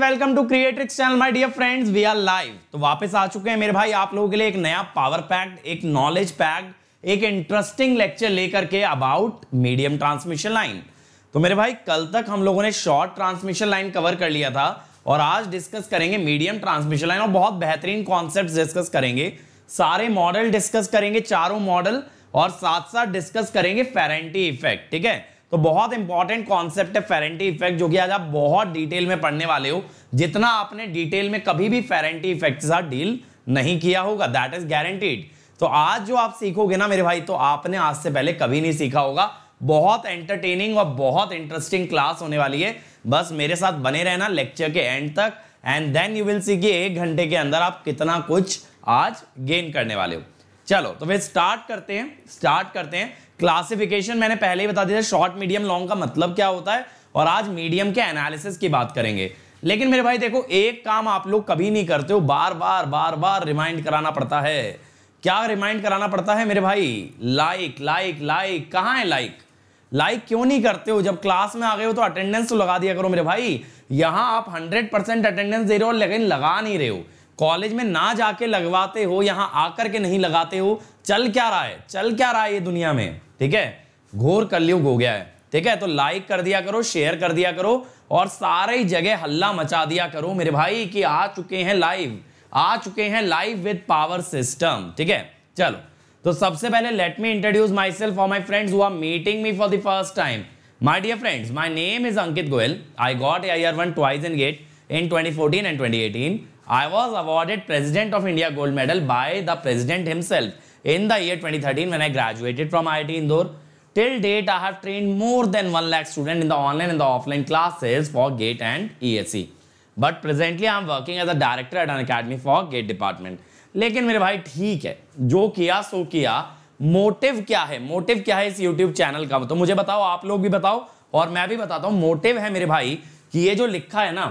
Welcome to Creatrix channel my dear friends we are live तो वापस आ चुके हैं मेरे भाई आप लोगों के लिए एक नया पावर पैक एक नॉलेज पैक एक इंटरेस्टिंग लेक्चर लेकर के अबाउट मीडियम ट्रांसमिशन लाइन तो मेरे भाई कल तक हम लोगों ने शॉर्ट ट्रांसमिशन लाइन कवर कर लिया था और आज डिस्कस करेंगे मीडियम ट्रांसमिशन लाइन और बहुत बेहतरीन कॉन्सेप्ट डिस्कस करेंगे सारे मॉडल डिस्कस करेंगे चारों मॉडल और साथ साथ डिस्कस करेंगे फेरेंटी इफेक्ट ठीक है तो बहुत इंपॉर्टेंट कॉन्सेप्ट है फेरेंटी इफेक्ट जो कि आज आप बहुत डिटेल में पढ़ने वाले हो जितना आपने डिटेल में कभी भी फेरेंटी इफेक्ट के साथ डील नहीं किया होगा दैट इज गारंटीड तो आज जो आप सीखोगे ना मेरे भाई तो आपने आज से पहले कभी नहीं सीखा होगा बहुत एंटरटेनिंग और बहुत इंटरेस्टिंग क्लास होने वाली है बस मेरे साथ बने रहना लेक्चर के एंड तक and then you will see कि एक घंटे के अंदर आप कितना कुछ आज गेन करने वाले हो चलो तो फिर स्टार्ट करते हैं स्टार्ट करते हैं क्लासिफिकेशन मैंने पहले ही बता दिया शॉर्ट मीडियम लॉन्ग का मतलब क्या होता है और आज मीडियम के एनालिसिस की बात करेंगे लेकिन मेरे भाई देखो एक काम आप लोग कभी नहीं करते हो बार बार बार बार रिमाइंड कराना पड़ता है क्या रिमाइंड कराना पड़ता है मेरे भाई लाइक लाइक लाइक कहाँ है लाइक लाइक क्यों नहीं करते हो जब क्लास में आ गए हो तो अटेंडेंस तो लगा दिया करो मेरे भाई यहाँ आप हंड्रेड परसेंट अटेंडेंस दे रहे हो लेकिन लगा नहीं रहे हो कॉलेज में ना जाके लगवाते हो यहाँ आकर के नहीं लगाते हो चल क्या रहा है चल क्या रहा है ये दुनिया में ठीक है घोर कलयुग हो गया है ठीक है तो लाइक कर दिया करो शेयर कर दिया करो और सारे जगह हल्ला मचा दिया करो मेरे भाई कि आ चुके हैं लाइव आ चुके हैं लाइव विद पावर सिस्टम ठीक है चलो तो सबसे पहले let me introduce myself for my friends हुआ meeting me for the first time my dear friends my name is Ankit Goyal I got I R one twice in GATE in 2014 and 2018 I was awarded president of India gold medal by the president himself In the year 2013, when I graduated from IIT Indore, till date I have trained more than 1 lakh students in the online and the offline classes for GATE and ESE. But presently I am working as a director at an academy for GATE department. लेकिन मेरे भाई ठीक है जो किया सो किया motive क्या है मोटिव क्या है इस यूट्यूब चैनल का तो मुझे बताओ आप लोग भी बताओ और मैं भी बताता हूं मोटिव है मेरे भाई कि ये जो लिखा है ना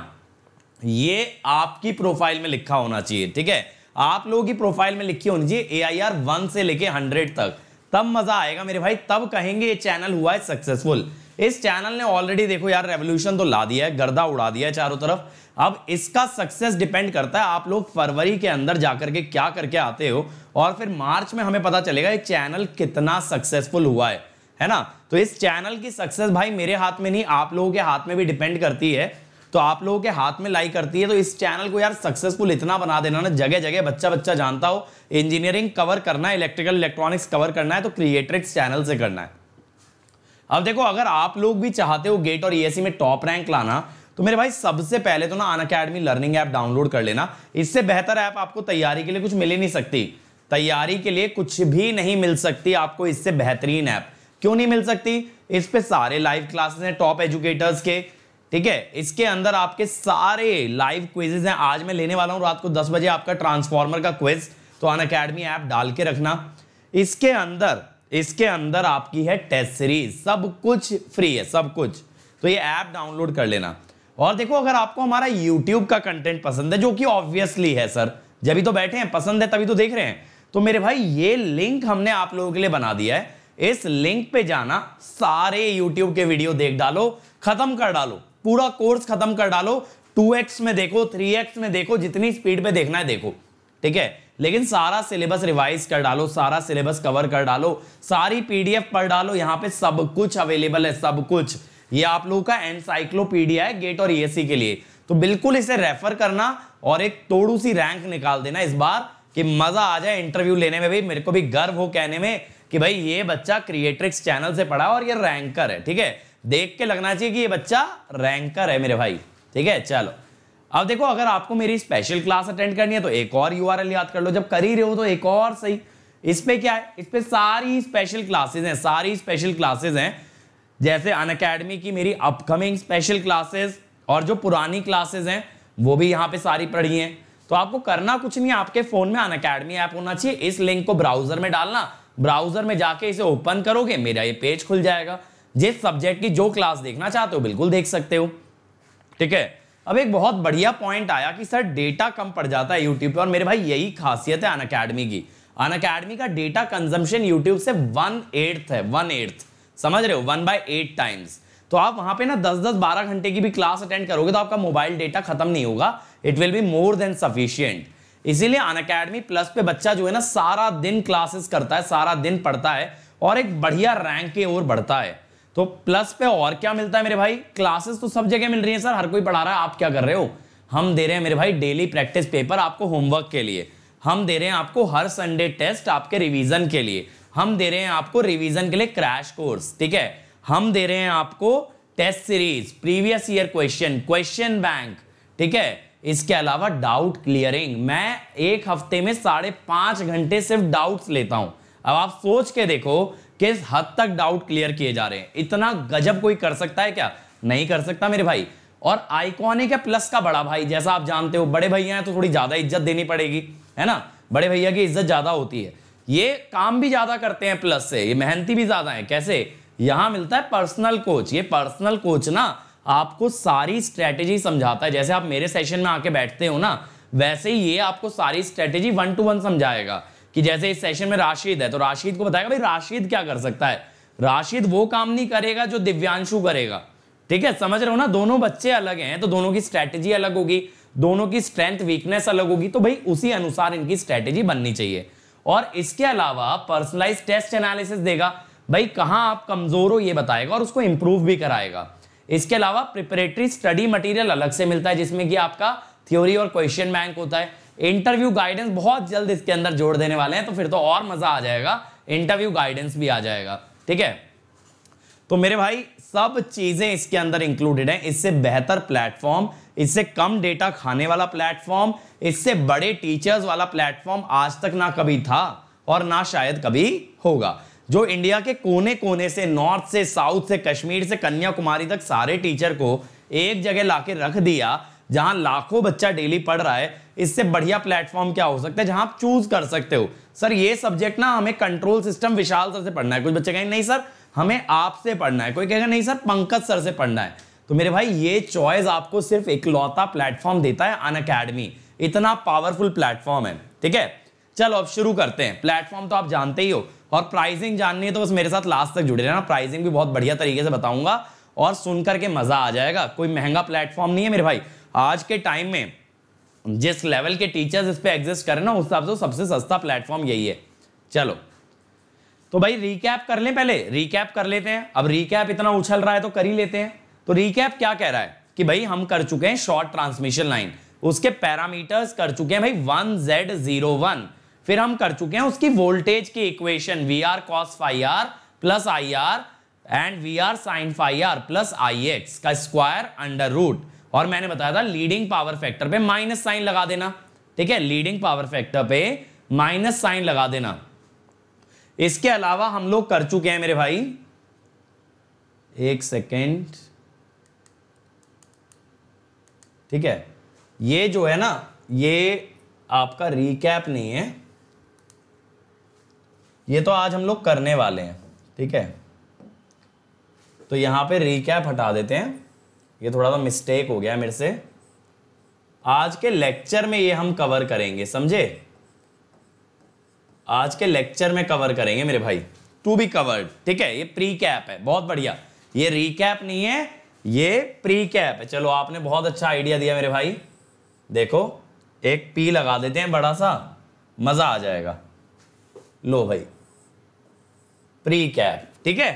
ये आपकी प्रोफाइल में लिखा होना चाहिए ठीक है आप लोगों की प्रोफाइल में लिखी होनी चाहिए ए आई आर वन से लेके हंड्रेड तक तब मजा आएगा मेरे भाई तब कहेंगे ये चैनल हुआ है सक्सेसफुल इस चैनल ने ऑलरेडी देखो यार रेवोल्यूशन तो ला दिया है गर्दा उड़ा दिया है चारों तरफ अब इसका सक्सेस डिपेंड करता है आप लोग फरवरी के अंदर जाकर के क्या करके आते हो और फिर मार्च में हमें पता चलेगा ये चैनल कितना सक्सेसफुल हुआ है है ना तो इस चैनल की सक्सेस भाई मेरे हाथ में नहीं आप लोगों के हाथ में भी डिपेंड करती है तो आप लोगों के हाथ में लाई करती है तो इस चैनल को यार सक्सेसफुल इतना बना देना ना जगह जगह बच्चा बच्चा जानता हो इंजीनियरिंग कवर करना है इलेक्ट्रिकल इलेक्ट्रॉनिक्स कवर करना है तो क्रिएट्रिक्स चैनल से करना है अब देखो अगर आप लोग भी चाहते हो गेट और ई e में टॉप रैंक लाना तो मेरे भाई सबसे पहले तो ना Unacademy learning app download कर लेना इससे बेहतर ऐप आपको तैयारी के लिए कुछ मिल ही नहीं सकती तैयारी के लिए कुछ भी नहीं मिल सकती आपको इससे बेहतरीन ऐप क्यों नहीं मिल सकती इस पे सारे लाइव क्लासेस हैं टॉप एजुकेटर्स के ठीक है इसके अंदर आपके सारे लाइव क्विजेज हैं आज मैं लेने वाला हूं रात को दस बजे आपका ट्रांसफॉर्मर का क्विज तो अन अकेडमी ऐप डाल के रखना इसके अंदर इसके अंदर आपकी है टेस्ट सीरीज सब कुछ फ्री है सब कुछ तो ये ऐप डाउनलोड कर लेना और देखो अगर आपको हमारा यूट्यूब का कंटेंट पसंद है जो कि ऑब्वियसली है सर जब तो बैठे हैं पसंद है तभी तो देख रहे हैं तो मेरे भाई ये लिंक हमने आप लोगों के लिए बना दिया है इस लिंक पे जाना सारे यूट्यूब के वीडियो देख डालो खत्म कर डालो पूरा कोर्स खत्म कर डालो 2x में देखो 3x में देखो जितनी स्पीड पे देखना है देखो ठीक है लेकिन सारा सिलेबस रिवाइज कर डालो सारा सिलेबस कवर कर डालो सारी पीडीएफ पढ़ डालो यहाँ पे सब कुछ अवेलेबल है सब कुछ ये आप लोगों का एनसाइक्लोपीडिया है गेट और ई e के लिए तो बिल्कुल इसे रेफर करना और एक तोड़ू सी रैंक निकाल देना इस बार कि मजा आ जाए इंटरव्यू लेने में भी मेरे को भी गर्व हो कहने में कि भाई ये बच्चा क्रिएट्रिक्स चैनल से पढ़ा और ये रैंकर है ठीक है देख के लगना चाहिए कि ये बच्चा रैंकर है मेरे भाई ठीक है चलो अब देखो अगर आपको मेरी स्पेशल क्लास अटेंड करनी है तो एक और यू याद कर लो जब कर ही रहे हो तो एक और सही इस पे क्या है इस पे सारी स्पेशल क्लासेस हैं सारी स्पेशल क्लासेस हैं जैसे अन अकेडमी की मेरी अपकमिंग स्पेशल क्लासेस और जो पुरानी क्लासेस हैं वो भी यहाँ पे सारी पढ़ी हैं तो आपको करना कुछ नहीं है आपके फ़ोन में अन अकेडमी ऐप होना चाहिए इस लिंक को ब्राउजर में डालना ब्राउजर में जाके इसे ओपन करोगे मेरा ये पेज खुल जाएगा जिस सब्जेक्ट की जो क्लास देखना चाहते हो बिल्कुल देख सकते हो ठीक है अब एक बहुत बढ़िया पॉइंट आया कि सर डेटा कम पड़ जाता है यूट्यूब पे और मेरे भाई यही खासियत है अन अकेडमी की अन अकेडमी का डेटा कंजम्पशन यूट्यूब से वन एट्थ है वन एट्थ समझ रहे हो वन बाय एट टाइम्स तो आप वहां पे ना दस दस बारह घंटे की भी क्लास अटेंड करोगे तो आपका मोबाइल डेटा खत्म नहीं होगा it will be more than sufficient इसीलिए अन अकेडमी प्लस पे बच्चा जो है ना सारा दिन क्लासेस करता है सारा दिन पढ़ता है और एक बढ़िया रैंक की ओर बढ़ता है तो प्लस पे और क्या मिलता है मेरे भाई क्लासेस तो सब जगह मिल रही है सर हर कोई पढ़ा रहा है आप क्या कर रहे हो हम दे रहे हैं मेरे भाई डेली प्रैक्टिस पेपर आपको होमवर्क के लिए हम दे रहे हैं आपको हर संडे टेस्ट आपके रिवीजन के लिए हम दे रहे हैं आपको रिवीजन के लिए क्रैश कोर्स ठीक है हम दे रहे हैं आपको test series previous year question question bank ठीक है इसके अलावा डाउट क्लियरिंग मैं एक हफ्ते में साढ़े पांच घंटे सिर्फ डाउट्स लेता हूं अब आप सोच के देखो किस हद तक डाउट क्लियर किए जा रहे हैं इतना गजब कोई कर सकता है क्या नहीं कर सकता मेरे भाई और आइकॉनिक है प्लस का बड़ा भाई जैसा आप जानते हो बड़े भैया हैं तो थोड़ी ज्यादा इज्जत देनी पड़ेगी है ना बड़े भैया की इज्जत ज्यादा होती है ये काम भी ज्यादा करते हैं प्लस से ये मेहनती भी ज्यादा है कैसे यहां मिलता है पर्सनल कोच ये पर्सनल कोच ना आपको सारी स्ट्रेटेजी समझाता है जैसे आप मेरे सेशन में आके बैठते हो ना वैसे ही ये आपको सारी स्ट्रेटेजी वन टू वन समझाएगा कि जैसे इस सेशन में राशिद है तो राशिद को बताएगा भाई राशिद क्या कर सकता है राशिद वो काम नहीं करेगा जो दिव्यांशु करेगा ठीक है समझ रहे हो ना दोनों बच्चे अलग हैं तो दोनों की स्ट्रैटेजी अलग होगी दोनों की स्ट्रेंथ वीकनेस अलग होगी तो भाई उसी अनुसार इनकी स्ट्रैटेजी बननी चाहिए और इसके अलावा पर्सनलाइज टेस्ट एनालिसिस देगा भाई कहाँ आप कमजोर हो ये बताएगा और उसको इम्प्रूव भी कराएगा इसके अलावा प्रिपरेटरी स्टडी मटेरियल अलग से मिलता है जिसमें कि आपका थ्योरी और क्वेश्चन बैंक होता है इंटरव्यू गाइडेंस बहुत जल्द इसके अंदर जोड़ देने वाले हैं तो फिर तो और मज़ा आ जाएगा इंटरव्यू गाइडेंस भी आ जाएगा ठीक है तो मेरे भाई सब चीज़ें इसके अंदर इंक्लूडेड हैं इससे बेहतर प्लेटफॉर्म इससे कम डेटा खाने वाला प्लेटफॉर्म इससे बड़े टीचर्स वाला प्लेटफॉर्म आज तक ना कभी था और ना शायद कभी होगा जो इंडिया के कोने कोने से नॉर्थ से साउथ से कश्मीर से कन्याकुमारी तक सारे टीचर को एक जगह लाके रख दिया जहां लाखों बच्चा डेली पढ़ रहा है इससे बढ़िया प्लेटफॉर्म क्या हो सकता है जहां आप चूज कर सकते हो सर ये सब्जेक्ट ना हमें कंट्रोल सिस्टम विशाल सर से पढ़ना है कुछ बच्चे कहेंगे नहीं सर हमें आपसे पढ़ना है कोई कहेगा नहीं सर पंकज सर से पढ़ना है तो मेरे भाई ये चॉइस आपको सिर्फ इकलौता प्लेटफॉर्म देता है अन अकेडमी इतना पावरफुल प्लेटफॉर्म है ठीक है चलो अब शुरू करते हैं प्लेटफॉर्म तो आप जानते ही हो और प्राइसिंग जाननी है तो बस मेरे साथ लास्ट तक जुड़े रहना प्राइसिंग भी बहुत बढ़िया तरीके से बताऊंगा और सुन करके मजा आ जाएगा कोई महंगा प्लेटफॉर्म नहीं है मेरे भाई आज के टाइम में जिस लेवल के टीचर्स इस पर एग्जिस्ट करें ना उस हिसाब से सबसे सस्ता प्लेटफॉर्म यही है चलो तो भाई रिकैप कर लें पहले रिकैप कर लेते हैं अब रिकैप इतना उछल रहा है तो कर ही लेते हैं तो रिकैप क्या कह रहा है कि भाई हम कर चुके हैं शॉर्ट ट्रांसमिशन लाइन उसके पैरामीटर्स कर चुके हैं भाई वन जेड जीरो वन फिर हम कर चुके हैं उसकी वोल्टेज की equation V R cos phi R plus I R and V R sine phi R plus I X का स्क्वायर अंडर रूट और मैंने बताया था लीडिंग पावर फैक्टर पे माइनस साइन लगा देना ठीक है लीडिंग पावर फैक्टर पे माइनस साइन लगा देना इसके अलावा हम लोग कर चुके हैं मेरे भाई एक सेकेंड ठीक है ये जो है ना ये आपका रिकैप नहीं है ये तो आज हम लोग करने वाले हैं ठीक है तो यहां पे रिकैप हटा देते हैं ये थोड़ा सा मिस्टेक हो गया मेरे से आज के लेक्चर में ये हम कवर करेंगे समझे आज के लेक्चर में कवर करेंगे मेरे भाई टू बी कवर्ड ठीक है ये प्री कैप है बहुत बढ़िया ये रीकैप नहीं है ये प्री कैप है चलो आपने बहुत अच्छा आइडिया दिया मेरे भाई देखो एक पी लगा देते हैं बड़ा सा मजा आ जाएगा लो भाई प्री कैप ठीक है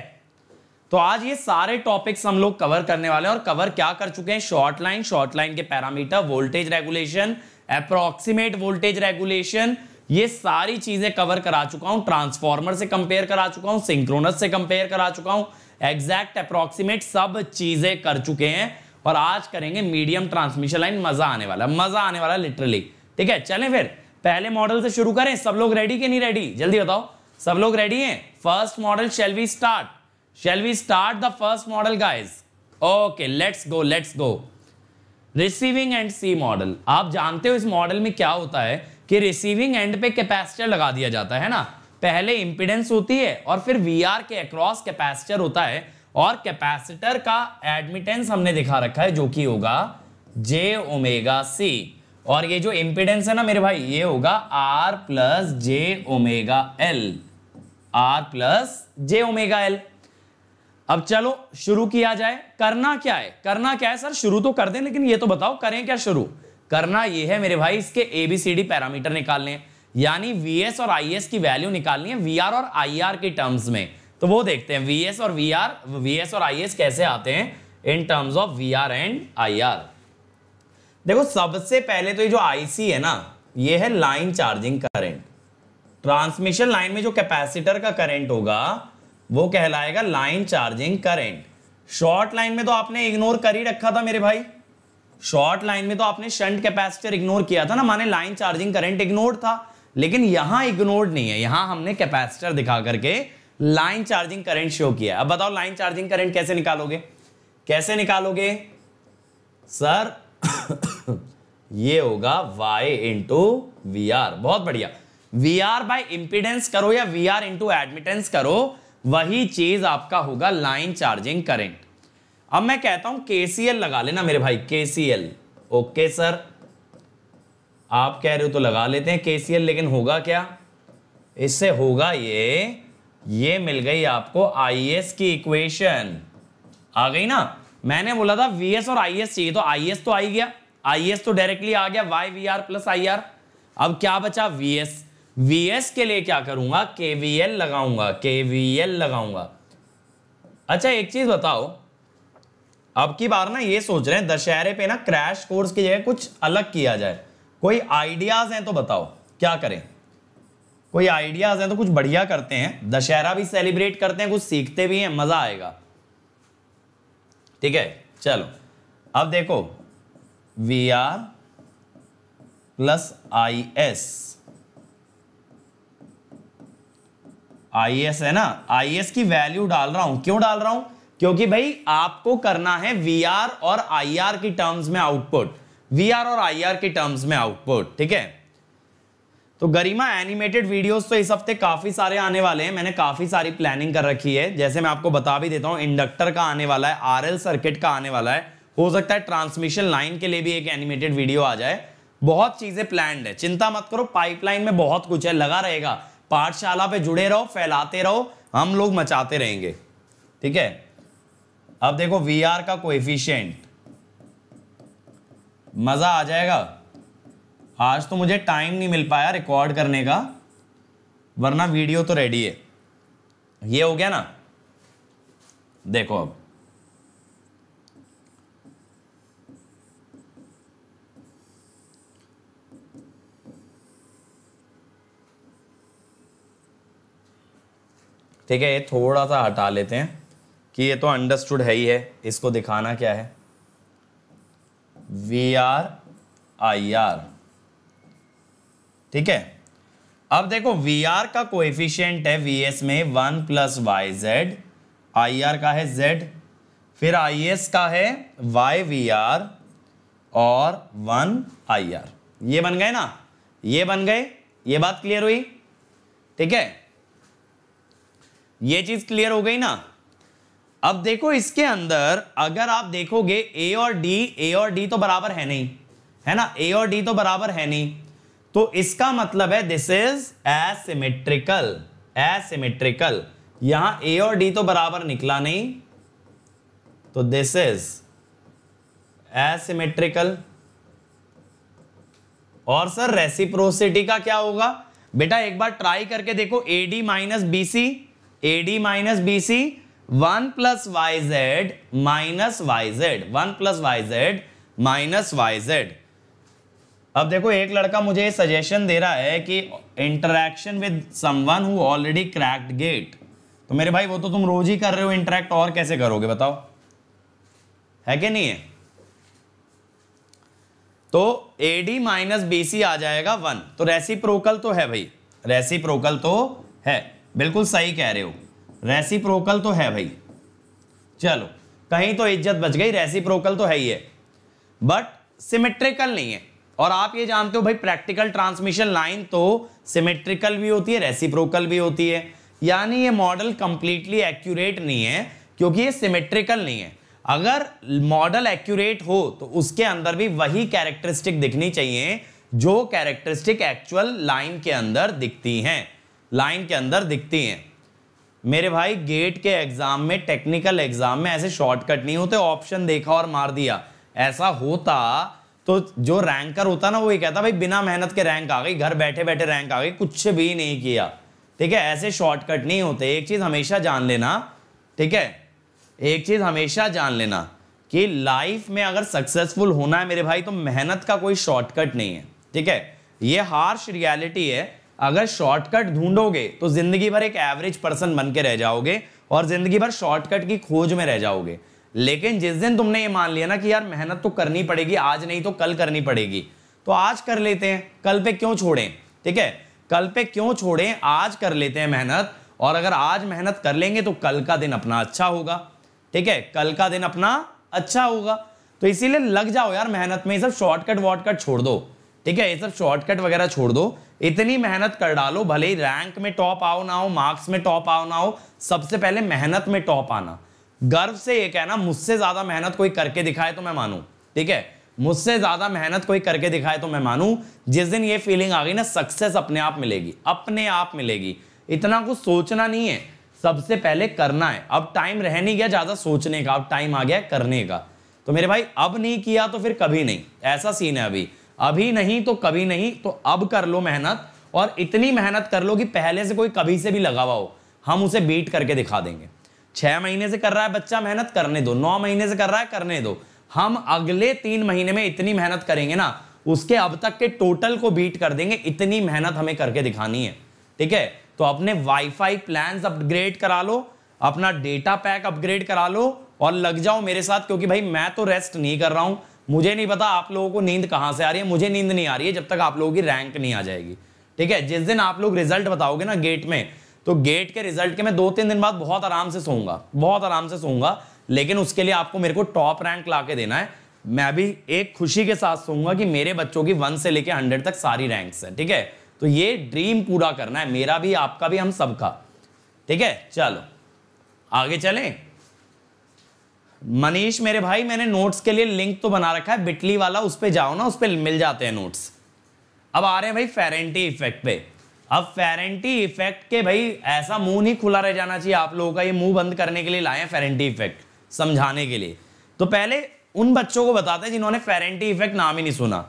तो आज ये सारे टॉपिक्स हम लोग कवर करने वाले हैं और कवर क्या कर चुके हैं शॉर्ट लाइन शॉर्ट लाइन के parameter voltage regulation approximate voltage regulation ये सारी चीजें कवर करा चुका हूं ट्रांसफॉर्मर से कंपेयर करा चुका हूं सिंक्रोनस से कंपेयर करा चुका हूं एग्जैक्ट अप्रोक्सीमेट सब चीजें कर चुके हैं और आज करेंगे मीडियम ट्रांसमिशन लाइन मजा आने वाला मजा आने वाला लिटरली ठीक है चलें फिर पहले मॉडल से शुरू करें सब लोग रेडी के नहीं रेडी जल्दी बताओ सब लोग रेडी हैं first model shall we start shall we start the first model guys okay let's go let's go receiving end C model आप जानते हो इस मॉडल में क्या होता है कि रिसीविंग एंड पे कैपेसिटर लगा दिया जाता है ना पहले इम्पिडेंस होती है और फिर वी के अक्रॉस कैपेसिटर होता है और कैपेसिटर का एडमिटेंस हमने दिखा रखा है जो कि होगा जे ओमेगा सी और ये जो इम्पिडेंस है ना मेरे भाई ये होगा R plus J omega L R plus J omega L अब चलो शुरू किया जाए करना क्या है करना क्या है सर शुरू तो कर दें लेकिन ये तो बताओ करें क्या शुरू करना ये है मेरे भाई इसके एबीसीडी पैरामीटर निकालने यानी यानी एस और एस की वैल्यू निकालनी है आर और आर के टर्म्स में तो वो देखते हैं एस और वी एस और एस कैसे आते हैं in terms of R and R देखो सबसे पहले तो ये जो आईसी है ना ये है line charging current transmission line में जो कैपेसिटर का करंट होगा वो कहलाएगा line charging current short line में तो आपने इग्नोर कर ही रखा था मेरे भाई शॉर्ट लाइन में तो आपने शंट कैपेसिटर इग्नोर किया था ना माने लाइन चार्जिंग करंट इग्नोर था लेकिन यहां इग्नोर नहीं है यहां हमने कैपेसिटर दिखा करके लाइन चार्जिंग करंट शो किया अब बताओ लाइन चार्जिंग करंट कैसे निकालोगे कैसे निकालोगे सर ये होगा वाई इंटू वी बहुत बढ़िया वी आर बाई इंपीडेंस करो या वी आर इंटू एडमिटेंस करो वही चीज आपका होगा लाइन चार्जिंग करेंट अब मैं कहता हूं केसीएल लगा लेना मेरे भाई केसीएल ओके सर आप कह रहे हो तो लगा लेते हैं केसीएल लेकिन होगा क्या इससे होगा ये ये मिल गई आपको आईएस की इक्वेशन आ गई ना मैंने बोला था वीएस और आईएस चाहिए तो आईएस तो आई गया आईएस तो डायरेक्टली आ गया Y V R plus I R अब क्या बचा वीएस वीएस के लिए क्या करूंगा केवीएल लगाऊंगा केवीएल लगाऊंगा अच्छा एक चीज बताओ अब की बार ना ये सोच रहे हैं दशहरे पे ना क्रैश कोर्स की जगह कुछ अलग किया जाए कोई आइडियाज हैं तो बताओ क्या करें कोई आइडियाज हैं तो कुछ बढ़िया करते हैं दशहरा भी सेलिब्रेट करते हैं कुछ सीखते भी हैं मजा आएगा ठीक है चलो अब देखो V R plus I S I e है ना आई e की वैल्यू डाल रहा हूं क्यों डाल रहा हूं क्योंकि भाई आपको करना है वी और आई की टर्म्स में आउटपुट वी और आई की टर्म्स में आउटपुट ठीक है तो गरिमा एनिमेटेड वीडियोस तो इस हफ्ते काफी सारे आने वाले हैं मैंने काफी सारी प्लानिंग कर रखी है जैसे मैं आपको बता भी देता हूँ इंडक्टर का आने वाला है एल सर्किट का आने वाला है हो सकता है ट्रांसमिशन लाइन के लिए भी एक एनिमेटेड वीडियो आ जाए बहुत चीजें प्लान है चिंता मत करो पाइपलाइन में बहुत कुछ है लगा रहेगा पाठशाला पे जुड़े रहो फैलाते रहो हम लोग मचाते रहेंगे ठीक है अब देखो वी आर का कोएफिशिएंट मजा आ जाएगा आज तो मुझे टाइम नहीं मिल पाया रिकॉर्ड करने का वरना वीडियो तो रेडी है ये हो गया ना देखो अब ठीक है ये थोड़ा सा हटा लेते हैं कि ये तो अंडरस्टूड है ही है इसको दिखाना क्या है वी आर आई आर ठीक है अब देखो वी आर का कोएफिशिएंट है वी एस में one plus Y Z I R का है जेड फिर आई एस का है वाई वी आर और वन आई आर ये बन गए ना ये बन गए ये बात क्लियर हुई ठीक है ये चीज क्लियर हो गई ना अब देखो इसके अंदर अगर आप देखोगे ए और डी ए और डी तो बराबर है नहीं है ना ए और डी तो बराबर है नहीं तो इसका मतलब है दिस इज एसिमेट्रिकल एसिमेट्रिकल यहां ए और डी तो बराबर निकला नहीं तो दिस इज एसिमेट्रिकल और सर रेसिप्रोसिटी का क्या होगा बेटा एक बार ट्राई करके देखो A D minus B C A D minus B C one plus Y Z minus Y Z one plus Y Z minus Y Z अब देखो एक लड़का मुझे सजेशन दे रहा है कि interaction with someone who already cracked GATE तो मेरे भाई वो तो तुम रोज ही कर रहे हो इंटरेक्ट और कैसे करोगे बताओ है कि नहीं है तो A D minus B C आ जाएगा वन तो रेसिप्रोकल तो है भाई रेसिप्रोकल तो है बिल्कुल सही कह रहे हो प्रोकल तो है भाई चलो कहीं तो इज्जत बच गई प्रोकल तो है ही है बट सिमेट्रिकल नहीं है और आप ये जानते हो भाई प्रैक्टिकल ट्रांसमिशन लाइन तो सिमेट्रिकल भी होती है रेसी भी होती है यानी ये मॉडल कंप्लीटली एक्यूरेट नहीं है क्योंकि ये सिमेट्रिकल नहीं है अगर मॉडल एक्यूरेट हो तो उसके अंदर भी वही कैरेक्टरिस्टिक दिखनी चाहिए जो कैरेक्टरिस्टिक एक्चुअल लाइन के अंदर दिखती हैं लाइन के अंदर दिखती हैं मेरे भाई गेट के एग्जाम में टेक्निकल एग्जाम में ऐसे शॉर्टकट नहीं होते ऑप्शन देखा और मार दिया ऐसा होता तो जो रैंकर होता ना वो ये कहता भाई बिना मेहनत के रैंक आ गई घर बैठे बैठे रैंक आ गई कुछ भी नहीं किया ठीक है ऐसे शॉर्टकट नहीं होते एक चीज़ हमेशा जान लेना ठीक है एक चीज़ हमेशा जान लेना कि लाइफ में अगर सक्सेसफुल होना है मेरे भाई तो मेहनत का कोई शॉर्टकट नहीं है ठीक है ये हार्श रियलिटी है अगर शॉर्टकट ढूंढोगे तो जिंदगी भर एक एवरेज पर्सन बन के रह जाओगे और जिंदगी भर शॉर्टकट की खोज में रह जाओगे लेकिन जिस दिन तुमने ये मान लिया ना कि यार मेहनत तो करनी पड़ेगी आज नहीं तो कल करनी पड़ेगी तो आज कर लेते हैं कल पे क्यों छोड़ें ठीक है कल पे क्यों छोड़ें आज कर लेते हैं मेहनत और अगर आज मेहनत कर लेंगे तो कल का दिन अपना अच्छा होगा ठीक है कल का दिन अपना अच्छा होगा तो इसीलिए लग जाओ यार मेहनत में ये सब शॉर्टकट वॉर्टकट छोड़ दो ठीक है ये सब शॉर्टकट वगैरह छोड़ दो इतनी मेहनत कर डालो भले ही रैंक में टॉप आओ ना हो मार्क्स में टॉप आओ ना हो सबसे पहले मेहनत में टॉप आना गर्व से ये कहना मुझसे ज्यादा मेहनत कोई करके दिखाए तो मैं मानू ठीक है मुझसे ज्यादा मेहनत कोई करके दिखाए तो मैं मानू जिस दिन ये फीलिंग आ गई ना सक्सेस अपने आप मिलेगी अपने आप मिलेगी इतना कुछ सोचना नहीं है सबसे पहले करना है अब टाइम रह नहीं गया ज्यादा सोचने का अब टाइम आ गया करने का तो मेरे भाई अब नहीं किया तो फिर कभी नहीं ऐसा सीन है अभी अभी नहीं तो कभी नहीं तो अब कर लो मेहनत और इतनी मेहनत कर लो कि पहले से कोई कभी से भी लगा हुआ हो हम उसे बीट करके दिखा देंगे छः महीने से कर रहा है बच्चा मेहनत करने दो नौ महीने से कर रहा है करने दो हम अगले तीन महीने में इतनी मेहनत करेंगे ना उसके अब तक के टोटल को बीट कर देंगे इतनी मेहनत हमें करके दिखानी है ठीक है तो अपने वाईफाई प्लान अपग्रेड करा लो अपना डेटा पैक अपग्रेड करा लो और लग जाओ मेरे साथ क्योंकि भाई मैं तो रेस्ट नहीं कर रहा हूँ मुझे नहीं पता आप लोगों को नींद कहाँ से आ रही है मुझे नींद नहीं आ रही है जब तक आप लोगों की रैंक नहीं आ जाएगी ठीक है जिस दिन आप लोग रिजल्ट बताओगे ना गेट में तो गेट के रिजल्ट के मैं दो तीन दिन बाद बहुत आराम से सोऊंगा बहुत आराम से सोऊंगा लेकिन उसके लिए आपको मेरे को टॉप रैंक ला के देना है मैं भी एक खुशी के साथ सोऊंगा कि मेरे बच्चों की वन से लेके हंड्रेड तक सारी रैंक्स है ठीक है तो ये ड्रीम पूरा करना है मेरा भी आपका भी हम सबका ठीक है चलो आगे चलें मनीष मेरे भाई मैंने नोट्स के लिए लिंक तो बना रखा है बिटली वाला उस पर जाओ ना उस पर मिल जाते हैं नोट्स अब आ रहे हैं भाई फेरेंटी इफेक्ट पे अब फेरेंटी इफेक्ट के भाई ऐसा मुंह नहीं खुला रह जाना चाहिए आप लोगों का ये मुंह बंद करने के लिए लाए फेरेंटी इफेक्ट समझाने के लिए तो पहले उन बच्चों को बताते हैं जिन्होंने फेरेंटी इफेक्ट नाम ही नहीं सुना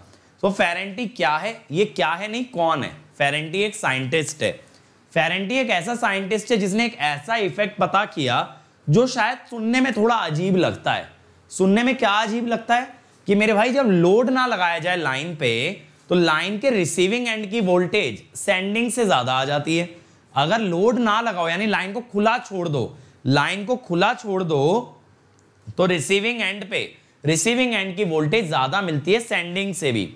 तो फेरेंटी क्या है ये क्या है नहीं कौन है फेरेंटी एक साइंटिस्ट है फेरेंटी एक ऐसा साइंटिस्ट है जिसने एक ऐसा इफेक्ट पता किया जो शायद सुनने में थोड़ा अजीब लगता है सुनने में क्या अजीब लगता है कि मेरे भाई जब लोड ना लगाया जाए लाइन पे तो लाइन के रिसीविंग एंड की वोल्टेज सेंडिंग से ज़्यादा आ जाती है अगर लोड ना लगाओ यानी लाइन को खुला छोड़ दो लाइन को खुला छोड़ दो तो रिसीविंग एंड पे रिसीविंग एंड की वोल्टेज ज़्यादा मिलती है सेंडिंग से भी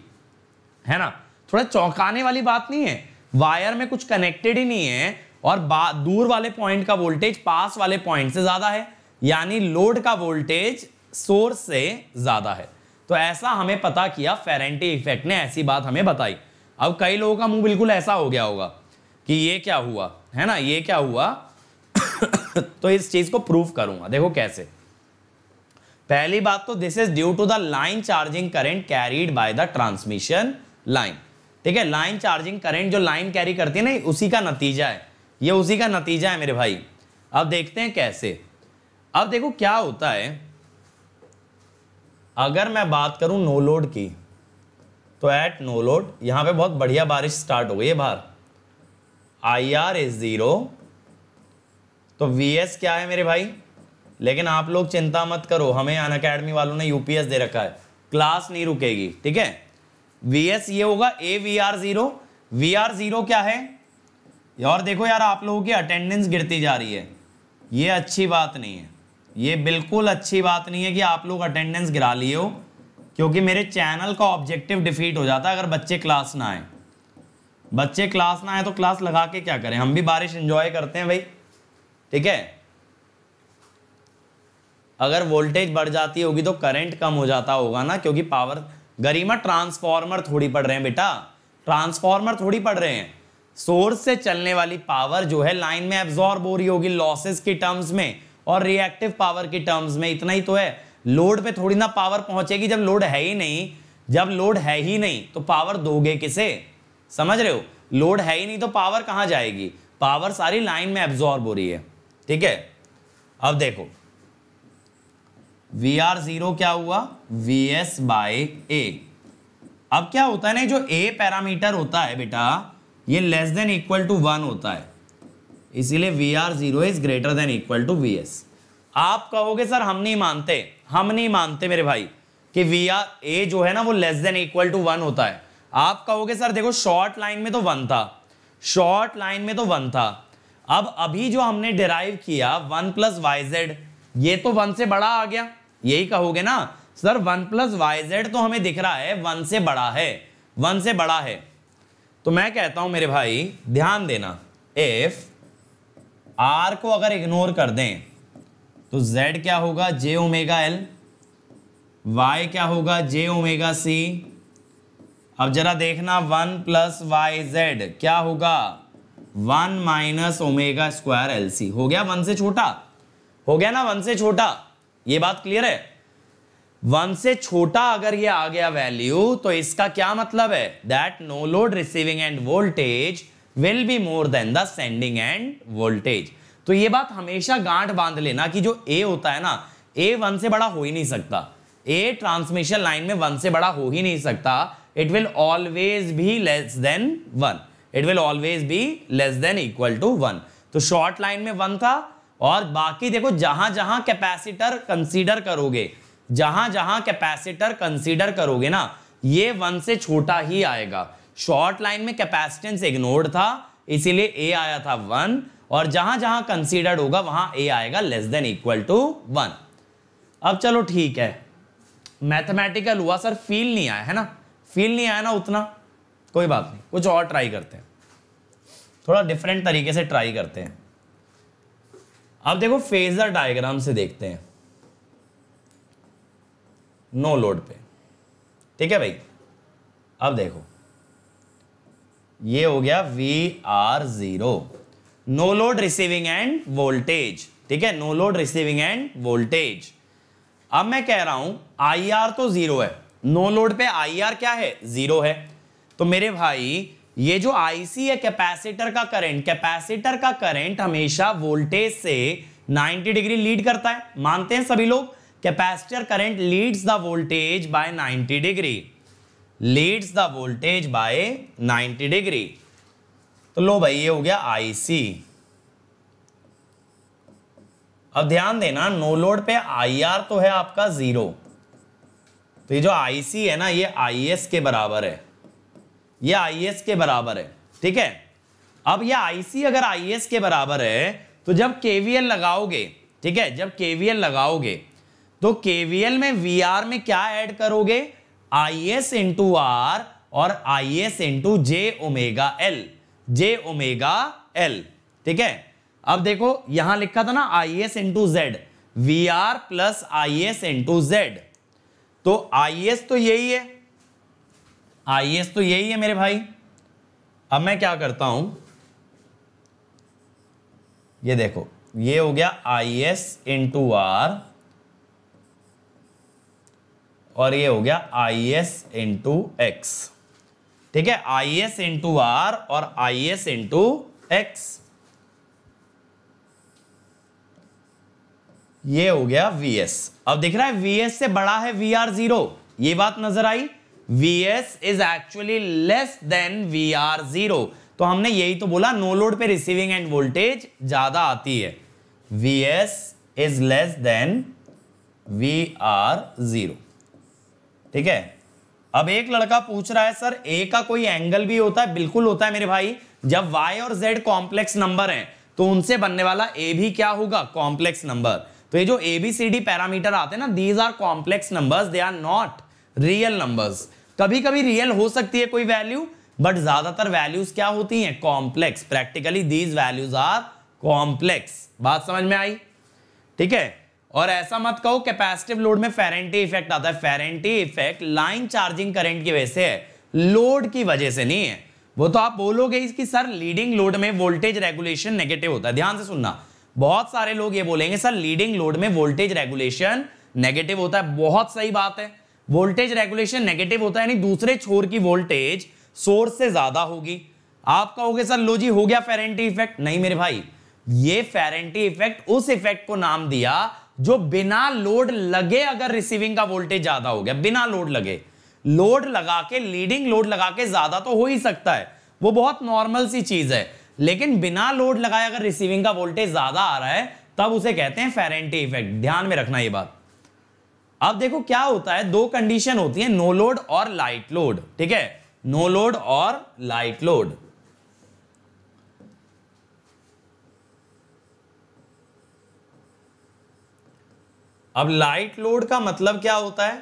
है ना थोड़ा चौंकाने वाली बात नहीं है वायर में कुछ कनेक्टेड ही नहीं है और दूर वाले पॉइंट का वोल्टेज पास वाले पॉइंट से ज्यादा है यानी लोड का वोल्टेज सोर्स से ज्यादा है तो ऐसा हमें पता किया फेरेंटी इफेक्ट ने ऐसी बात हमें बताई अब कई लोगों का मुंह बिल्कुल ऐसा हो गया होगा कि ये क्या हुआ है ना ये क्या हुआ तो इस चीज को प्रूव करूंगा देखो कैसे पहली बात तो this is due to the line charging current carried by the transmission line ठीक है लाइन चार्जिंग करंट जो लाइन कैरी करती है ना उसी का नतीजा है ये उसी का नतीजा है मेरे भाई अब देखते हैं कैसे अब देखो क्या होता है अगर मैं बात करूं नो लोड की तो एट नो लोड यहां पे बहुत बढ़िया बारिश स्टार्ट हो गई है बाहर आई आर इज ज़ीरो तो वी एस क्या है मेरे भाई लेकिन आप लोग चिंता मत करो हमें अन अकेडमी वालों ने यूपीएस दे रखा है क्लास नहीं रुकेगी ठीक है वी एस ये होगा A V R zero V R zero क्या है और देखो यार आप लोगों की अटेंडेंस गिरती जा रही है ये अच्छी बात नहीं है ये बिल्कुल अच्छी बात नहीं है कि आप लोग अटेंडेंस गिरा लिए हो क्योंकि मेरे चैनल का ऑब्जेक्टिव डिफीट हो जाता है अगर बच्चे क्लास ना आए बच्चे क्लास ना आए तो क्लास लगा के क्या करें हम भी बारिश इंजॉय करते हैं भाई ठीक है अगर वोल्टेज बढ़ जाती होगी तो करंट कम हो जाता होगा ना क्योंकि पावर गरिमा ट्रांसफार्मर थोड़ी पड़ रहे हैं बेटा ट्रांसफार्मर थोड़ी पड़ रहे हैं सोर्स से चलने वाली पावर जो है लाइन में एब्जॉर्ब हो रही होगी लॉसेस की टर्म्स में और रिएक्टिव पावर की टर्म्स में इतना ही तो है लोड पे थोड़ी ना पावर पहुंचेगी जब लोड है ही नहीं जब लोड है ही नहीं तो पावर दोगे किसे समझ रहे हो लोड है ही नहीं तो पावर कहां जाएगी पावर सारी लाइन में एब्जॉर्ब हो रही है ठीक है अब देखो वी आर जीरो क्या हुआ वी एस बाई ए अब क्या होता है ना जो ए पैरामीटर होता है बेटा ये less than equal to one होता है इसीलिए V R zero is greater than equal to V S आप कहोगे सर हम नहीं मानते हम नहीं मानते मेरे भाई कि वी आर ए जो है ना वो less than equal to one होता है आप कहोगे सर देखो शॉर्ट लाइन में तो वन था शॉर्ट लाइन में तो वन था अब अभी जो हमने डिराइव किया वन प्लस वाई जेड ये तो वन से बड़ा आ गया यही कहोगे ना sir one plus Y Z तो हमें दिख रहा है वन से बड़ा है वन से बड़ा है तो मैं कहता हूं मेरे भाई ध्यान देना इफ आर को अगर इग्नोर कर दें तो जेड क्या होगा जे ओमेगा एल वाई क्या होगा जे ओमेगा सी अब जरा देखना वन प्लस वाई जेड क्या होगा one minus omega square L C हो गया वन से छोटा हो गया ना वन से छोटा ये बात क्लियर है वन से छोटा अगर ये आ गया वैल्यू तो इसका क्या मतलब है that no load receiving end voltage will be more than the sending end voltage तो ये बात हमेशा गांठ बांध लेना कि जो ए होता है ना ए वन से बड़ा हो ही नहीं सकता ए ट्रांसमिशन लाइन में वन से बड़ा हो ही नहीं सकता इट विल ऑलवेज भी less than one it will always भी less than equal to one तो शॉर्ट लाइन में वन था और बाकी देखो जहां जहां कैपेसिटर कंसीडर करोगे जहां जहां कैपेसिटर कंसीडर करोगे ना ये वन से छोटा ही आएगा शॉर्ट लाइन में कैपेसिटेंस इग्नोर्ड था इसीलिए ए आया था वन और जहां जहां कंसीडर्ड होगा वहां ए आएगा less than equal to one अब चलो ठीक है मैथमेटिकल हुआ सर फील नहीं आया है ना फील नहीं आया ना उतना कोई बात नहीं कुछ और ट्राई करते हैं थोड़ा डिफरेंट तरीके से ट्राई करते हैं अब देखो फेजर डायग्राम से देखते हैं नो लोड पे ठीक है भाई अब देखो ये हो गया V R zero no load receiving end voltage ठीक है no load receiving end voltage अब मैं कह रहा हूं आई आर तो जीरो है नो लोड पे आई आर क्या है जीरो है तो मेरे भाई ये जो आईसी है कैपेसिटर का करंट कैपेसिटर का करंट हमेशा वोल्टेज से 90 डिग्री लीड करता है मानते हैं सभी लोग capacitor current leads the voltage by 90 degree leads the voltage by 90 degree तो लो भाई ये हो गया आईसी अब ध्यान देना नो लोड पे आईआर तो है आपका जीरो तो ये जो आईसी है ना ये आईएस के बराबर है ये आईएस के बराबर है ठीक है अब ये आईसी अगर आईएस के बराबर है तो जब केवीएल लगाओगे ठीक है जब केवीएल लगाओगे तो केवीएल में वी आर में क्या ऐड करोगे आई एस इंटू आर और I S into J omega L J omega L ठीक है अब देखो यहां लिखा था ना I S into Z V R plus I S into Z तो आई एस तो यही है आई एस तो यही है मेरे भाई अब मैं क्या करता हूं ये देखो ये हो गया आई एस इंटू आर और ये हो गया आई एस इंटू एक्स ठीक है आई एस इंटू आर और आई एस इंटू एक्स ये हो गया वी एस अब दिख रहा है वी एस से बड़ा है वी आर जीरो ये बात नजर आई V S is actually less than V R zero तो हमने यही तो बोला नो लोड पे रिसीविंग एंड वोल्टेज ज्यादा आती है V S is less than V R zero ठीक है अब एक लड़का पूछ रहा है सर ए का कोई एंगल भी होता है बिल्कुल होता है मेरे भाई जब वाई और जेड कॉम्प्लेक्स नंबर है तो उनसे बनने वाला ए भी क्या होगा कॉम्प्लेक्स नंबर तो ये जो A B C D parameter आते हैं ना these are complex numbers they are not real numbers कभी कभी रियल हो सकती है कोई वैल्यू बट ज्यादातर वैल्यूज क्या होती हैं complex practically these values are complex बात समझ में आई ठीक है और ऐसा मत कहो कैपेसिटिव लोड में फेरेंटी इफेक्ट आता है Ferranti effect line charging current की वजह से है लोड की वजह से नहीं है वो तो आप बोलोगे इसकी सर लीडिंग लोड में वोल्टेज रेगुलेशन नेगेटिव होता है ध्यान से सुनना बहुत सारे लोग ये बोलेंगे सर लीडिंग लोड में वोल्टेज रेगुलेशन नेगेटिव होता है बहुत सही बात है वोल्टेज रेगुलेशन नेगेटिव होता है यानी दूसरे छोर की वोल्टेज सोर्स से ज्यादा होगी आप कहोगे सर लो जी हो गया फेरेंटी इफेक्ट नहीं मेरे भाई ये फेरेंटी इफेक्ट उस इफेक्ट को नाम दिया जो बिना लोड लगे अगर रिसीविंग का वोल्टेज ज्यादा हो गया बिना लोड लगे लोड लगा के लीडिंग लोड लगा के ज्यादा तो हो ही सकता है वो बहुत नॉर्मल सी चीज है लेकिन बिना लोड लगाए अगर रिसीविंग का वोल्टेज ज्यादा आ रहा है तब उसे कहते हैं फेरेंटी इफेक्ट ध्यान में रखना ये बात अब देखो क्या होता है दो कंडीशन होती है नो लोड और लाइट लोड ठीक है नो लोड और लाइट लोड अब लाइट लोड का मतलब क्या होता है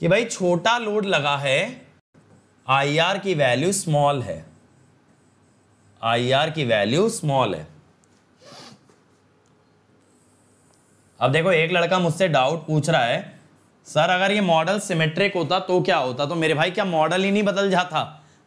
कि भाई छोटा लोड लगा है आईआर की वैल्यू स्मॉल है आईआर की वैल्यू स्मॉल है अब देखो एक लड़का मुझसे डाउट पूछ रहा है सर अगर ये मॉडल सिमेट्रिक होता तो क्या होता तो मेरे भाई क्या मॉडल ही नहीं बदल जाता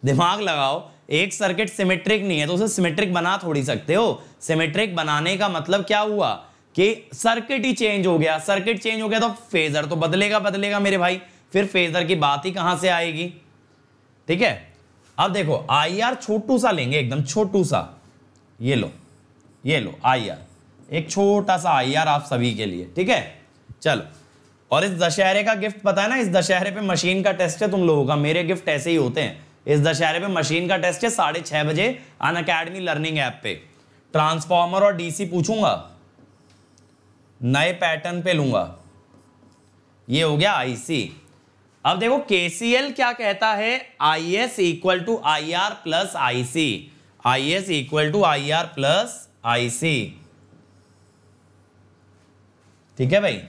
दिमाग लगाओ एक सर्किट सिमेट्रिक नहीं है तो उसे सिमेट्रिक बना थोड़ी सकते हो सिमेट्रिक बनाने का मतलब क्या हुआ कि सर्किट ही चेंज हो गया सर्किट चेंज हो गया तो फेजर तो बदलेगा बदलेगा मेरे भाई फिर फेजर की बात ही कहां से आएगी ठीक है अब देखो आई आर छोटू सा लेंगे एकदम छोटू सा ये लो ये लो आई आर एक छोटा सा आई आर आप सभी के लिए ठीक है चलो और इस दशहरे का गिफ्ट पता है ना इस दशहरे पे मशीन का टेस्ट है तुम लोगों का मेरे गिफ्ट ऐसे ही होते हैं इस दशहरे पे मशीन का टेस्ट है साढ़े छह बजे अन अकेडमी लर्निंग ऐप पे ट्रांसफॉर्मर और डीसी पूछूंगा नए पैटर्न पे लूंगा ये हो गया आईसी अब देखो केसीएल क्या कहता है I S equal to I R plus I C I S equal to I R plus I C ठीक है भाई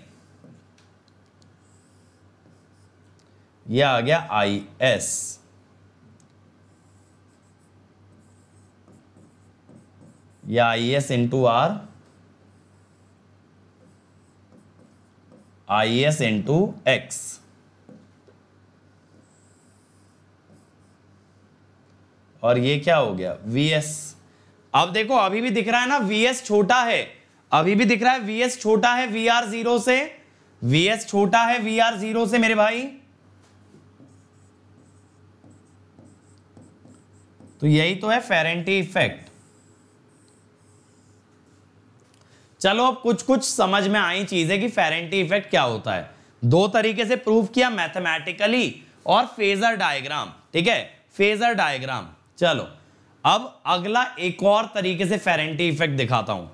ये आ गया आई एस या I S into R I S into X और ये क्या हो गया वी एस अब देखो अभी भी दिख रहा है ना वी एस छोटा है अभी भी दिख रहा है वी एस छोटा है वी आर जीरो से वी एस छोटा है वी आर जीरो से मेरे भाई तो यही तो है फेरेंटी इफेक्ट चलो अब कुछ कुछ समझ में आई चीजें कि फेरेंटी इफेक्ट क्या होता है दो तरीके से प्रूव किया मैथमेटिकली और फेजर डायग्राम ठीक है फेजर डायग्राम चलो अब अगला एक और तरीके से फेरेंटी इफेक्ट दिखाता हूं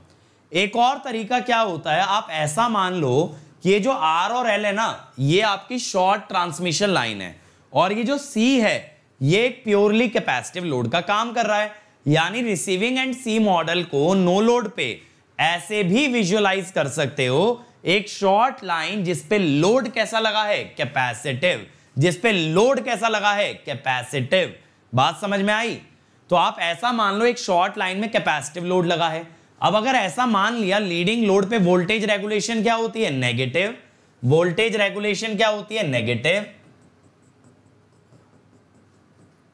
एक और तरीका क्या होता है आप ऐसा मान लो कि ये जो आर और एल है ना ये आपकी शॉर्ट ट्रांसमिशन लाइन है और ये जो सी है ये एक प्योरली कैपेसिटिव लोड का काम कर रहा है यानी रिसीविंग एंड सी मॉडल को नो लोड पे ऐसे भी विजुअलाइज कर सकते हो एक शॉर्ट लाइन जिसपे लोड कैसा लगा है कैपेसिटिव जिसपे लोड कैसा लगा है कैपेसिटिव बात समझ में आई तो आप ऐसा मान लो एक शॉर्ट लाइन में कैपेसिटिव लोड लगा है अब अगर ऐसा मान लिया लीडिंग लोड पे वोल्टेज रेगुलेशन क्या होती है नेगेटिव वोल्टेज रेगुलेशन क्या होती है नेगेटिव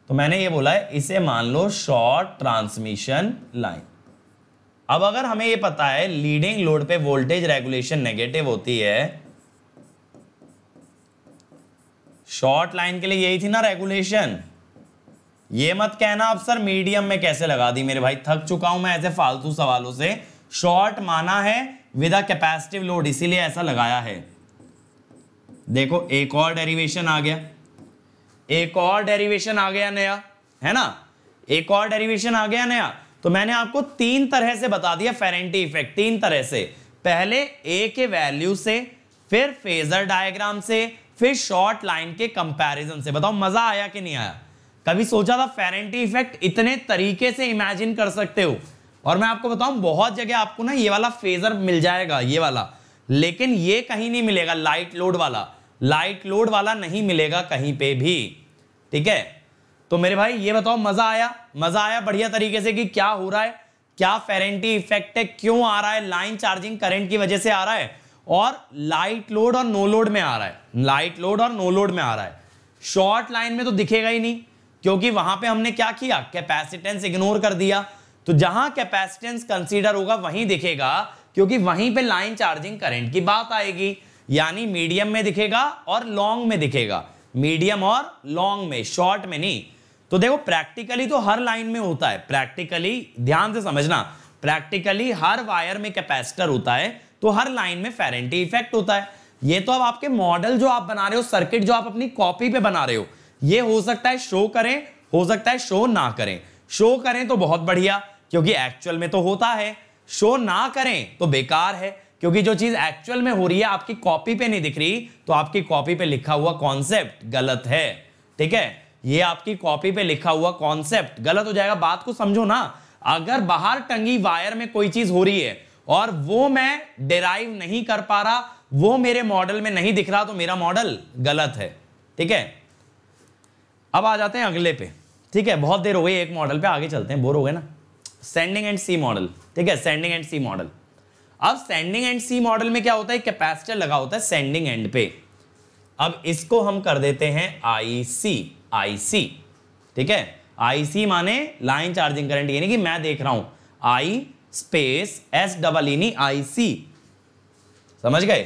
तो मैंने ये बोला है इसे मान लो शॉर्ट ट्रांसमिशन लाइन अब अगर हमें ये पता है लीडिंग लोड पे वोल्टेज रेगुलेशन नेगेटिव होती है शॉर्ट लाइन के लिए यही थी ना रेगुलेशन ये मत कहना अब सर मीडियम में कैसे लगा दी मेरे भाई थक चुका हूं मैं ऐसे फालतू सवालों से शॉर्ट माना है विद अ कैपेसिटिव लोड इसीलिए ऐसा लगाया है देखो एक और डेरिवेशन आ गया एक और डेरिवेशन आ गया नया है ना एक और डेरिवेशन आ गया नया तो मैंने आपको तीन तरह से बता दिया फेरेंटी इफेक्ट तीन तरह से पहले ए के वैल्यू से फिर फेजर डायग्राम से फिर शॉर्ट लाइन के कंपैरिजन से बताओ मजा आया कि नहीं आया कभी सोचा था फेरेंटी इफेक्ट इतने तरीके से इमेजिन कर सकते हो और मैं आपको बताऊं बहुत जगह आपको ना ये वाला फेजर मिल जाएगा ये वाला लेकिन ये कहीं नहीं मिलेगा लाइट लोड वाला लाइट लोड वाला नहीं मिलेगा कहीं पे भी ठीक है तो मेरे भाई ये बताओ मजा आया मजा आया बढ़िया तरीके से कि क्या हो रहा है क्या फेरेंटी इफेक्ट e है क्यों आ रहा है लाइन चार्जिंग करंट की वजह से आ रहा है और लाइट लोड और नो लोड में आ रहा है लाइट लोड और नो लोड में आ रहा है शॉर्ट लाइन में तो दिखेगा ही नहीं क्योंकि वहां पे हमने क्या किया कैपेसिटेंस इग्नोर कर दिया तो जहां कैपेसिटेंस कंसीडर होगा वहीं दिखेगा क्योंकि वहीं पे लाइन चार्जिंग करंट की बात आएगी यानी मीडियम में दिखेगा और लॉन्ग में दिखेगा मीडियम और लॉन्ग में शॉर्ट में नहीं तो देखो प्रैक्टिकली तो हर लाइन में होता है प्रैक्टिकली ध्यान से समझना प्रैक्टिकली हर वायर में कैपेसिटर होता है तो हर लाइन में फेरेंटी इफेक्ट होता है ये तो अब आपके मॉडल जो आप बना रहे हो सर्किट जो आप अपनी कॉपी पे बना रहे हो ये हो सकता है शो करें हो सकता है शो ना करें शो करें तो बहुत बढ़िया क्योंकि एक्चुअल में तो होता है शो ना करें तो बेकार है क्योंकि जो चीज एक्चुअल में हो रही है आपकी कॉपी पे नहीं दिख रही तो आपकी कॉपी पे लिखा हुआ कॉन्सेप्ट गलत है ठीक है ये आपकी कॉपी पे लिखा हुआ कॉन्सेप्ट गलत हो जाएगा बात को समझो ना अगर बाहर टंगी वायर में कोई चीज हो रही है और वो मैं डिराइव नहीं कर पा रहा वो मेरे मॉडल में नहीं दिख रहा तो मेरा मॉडल गलत है ठीक है अब आ जाते हैं अगले पे ठीक है बहुत देर हो गई एक मॉडल पे आगे चलते हैं बोर हो गए ना सेंडिंग एंड सी मॉडल ठीक है सेंडिंग एंड सी मॉडल अब सेंडिंग एंड सी मॉडल में क्या होता है कैपेसिटर लगा होता है सेंडिंग एंड पे अब इसको हम कर देते हैं आई सी आईसी ठीक है आईसी माने लाइन चार्जिंग करंट यानी कि मैं देख रहा हूं आई स्पेस एस डबल इनी आईसी समझ गए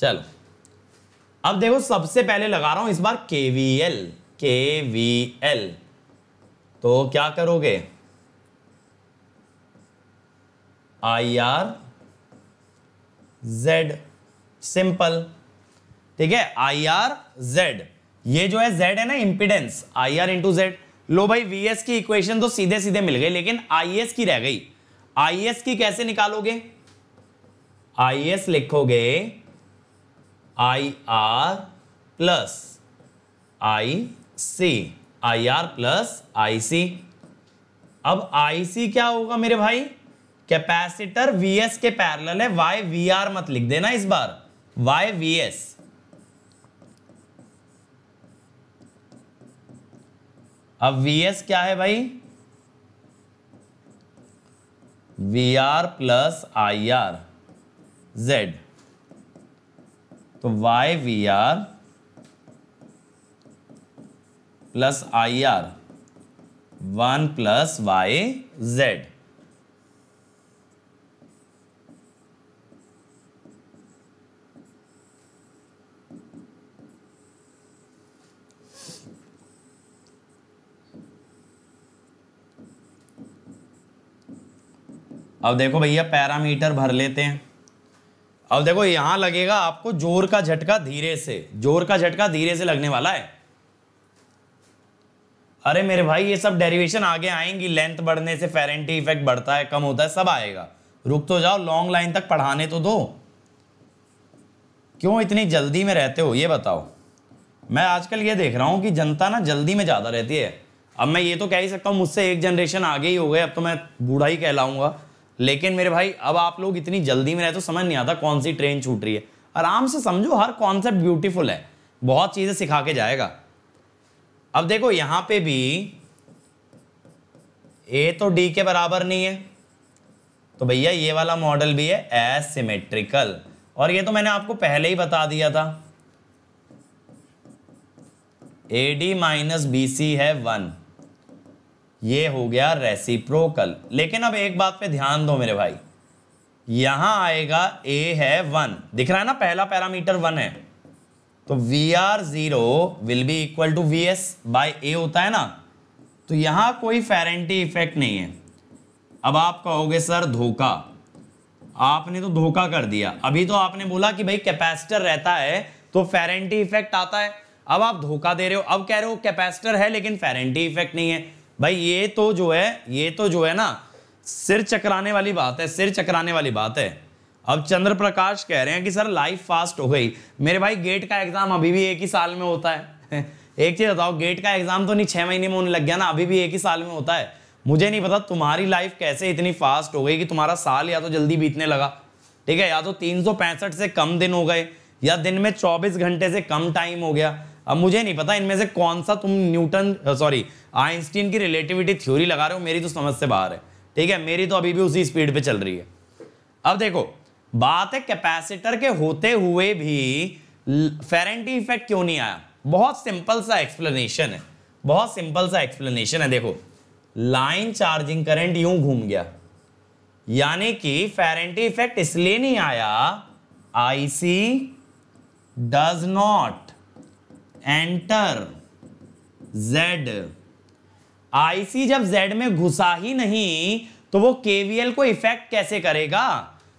चलो अब देखो सबसे पहले लगा रहा हूं इस बार केवीएल केवीएल तो क्या करोगे आई आर जेड सिंपल ठीक है आई आर जेड ये जो है जेड है ना impedance I R into Z लो भाई वी एस की इक्वेशन तो सीधे सीधे मिल गई लेकिन आई एस की रह गई आई एस की कैसे निकालोगे आई एस लिखोगे I R plus I C I R plus I C अब आई सी क्या होगा मेरे भाई कैपेसिटर वी एस के पैरल है वाई वी आर मत लिख देना इस बार वाई वी एस अब वी एस क्या है भाई V R plus I R Z तो Y V R plus I R one plus Y Z अब देखो भैया पैरामीटर भर लेते हैं अब देखो यहां लगेगा आपको जोर का झटका धीरे से जोर का झटका धीरे से लगने वाला है अरे मेरे भाई ये सब डेरिवेशन आगे आएंगी लेंथ बढ़ने से फेरेंटी इफेक्ट बढ़ता है कम होता है सब आएगा रुक तो जाओ लॉन्ग लाइन तक पढ़ाने तो दो क्यों इतनी जल्दी में रहते हो ये बताओ मैं आजकल ये देख रहा हूँ कि जनता ना जल्दी में ज़्यादा रहती है अब मैं ये तो कह ही सकता हूँ मुझसे एक जनरेशन आगे ही हो गए अब तो मैं बूढ़ा ही कहलाऊंगा लेकिन मेरे भाई अब आप लोग इतनी जल्दी में रहते तो समझ नहीं आता कौन सी ट्रेन छूट रही है आराम से समझो हर कॉन्सेप्ट ब्यूटीफुल है बहुत चीज़ें सिखा के जाएगा अब देखो यहां पे भी ए तो डी के बराबर नहीं है तो भैया ये वाला मॉडल भी है एसिमेट्रिकल और ये तो मैंने आपको पहले ही बता दिया था A D minus B C है वन ये हो गया रेसिप्रोकल लेकिन अब एक बात पे ध्यान दो मेरे भाई यहां आएगा ए है वन दिख रहा है ना पहला पैरामीटर वन है तो V R zero will be equal to V S by A होता है ना तो यहां कोई फेरेंटी इफेक्ट नहीं है अब आप कहोगे सर धोखा आपने तो धोखा कर दिया अभी तो आपने बोला कि भाई कैपेसिटर रहता है तो फेरेंटी इफेक्ट आता है अब आप धोखा दे रहे हो अब कह रहे हो कैपेसिटर है लेकिन फेरेंटी इफेक्ट नहीं है भाई ये तो जो है ये तो जो है ना सिर चकराने वाली बात है सिर चकराने वाली बात है अब चंद्र प्रकाश कह रहे हैं कि सर लाइफ फास्ट हो गई मेरे भाई गेट का एग्जाम अभी भी एक ही साल में होता है एक चीज बताओ गेट का एग्जाम तो नहीं छह महीने में होने लग गया ना अभी भी एक ही साल में होता है मुझे नहीं पता तुम्हारी लाइफ कैसे इतनी फास्ट हो गई कि तुम्हारा साल या तो जल्दी बीतने लगा ठीक है या तो तीन से कम दिन हो गए या दिन में चौबीस घंटे से कम टाइम हो गया अब मुझे नहीं पता इनमें से कौन सा तुम न्यूटन सॉरी आइंस्टीन की रिलेटिविटी थ्योरी लगा रहे हो मेरी तो समझ से बाहर है ठीक है मेरी तो अभी भी उसी स्पीड पे चल रही है अब देखो बात है कैपेसिटर के होते हुए भी फेरेंटी इफेक्ट क्यों नहीं आया बहुत सिंपल सा एक्सप्लेनेशन है बहुत सिंपल सा एक्सप्लेनेशन है देखो लाइन चार्जिंग करंट यूं घूम गया यानी कि फेरेंटी इफेक्ट इसलिए नहीं आया IC does not enter Z IC जब जेड में घुसा ही नहीं तो वो केवीएल को इफेक्ट कैसे करेगा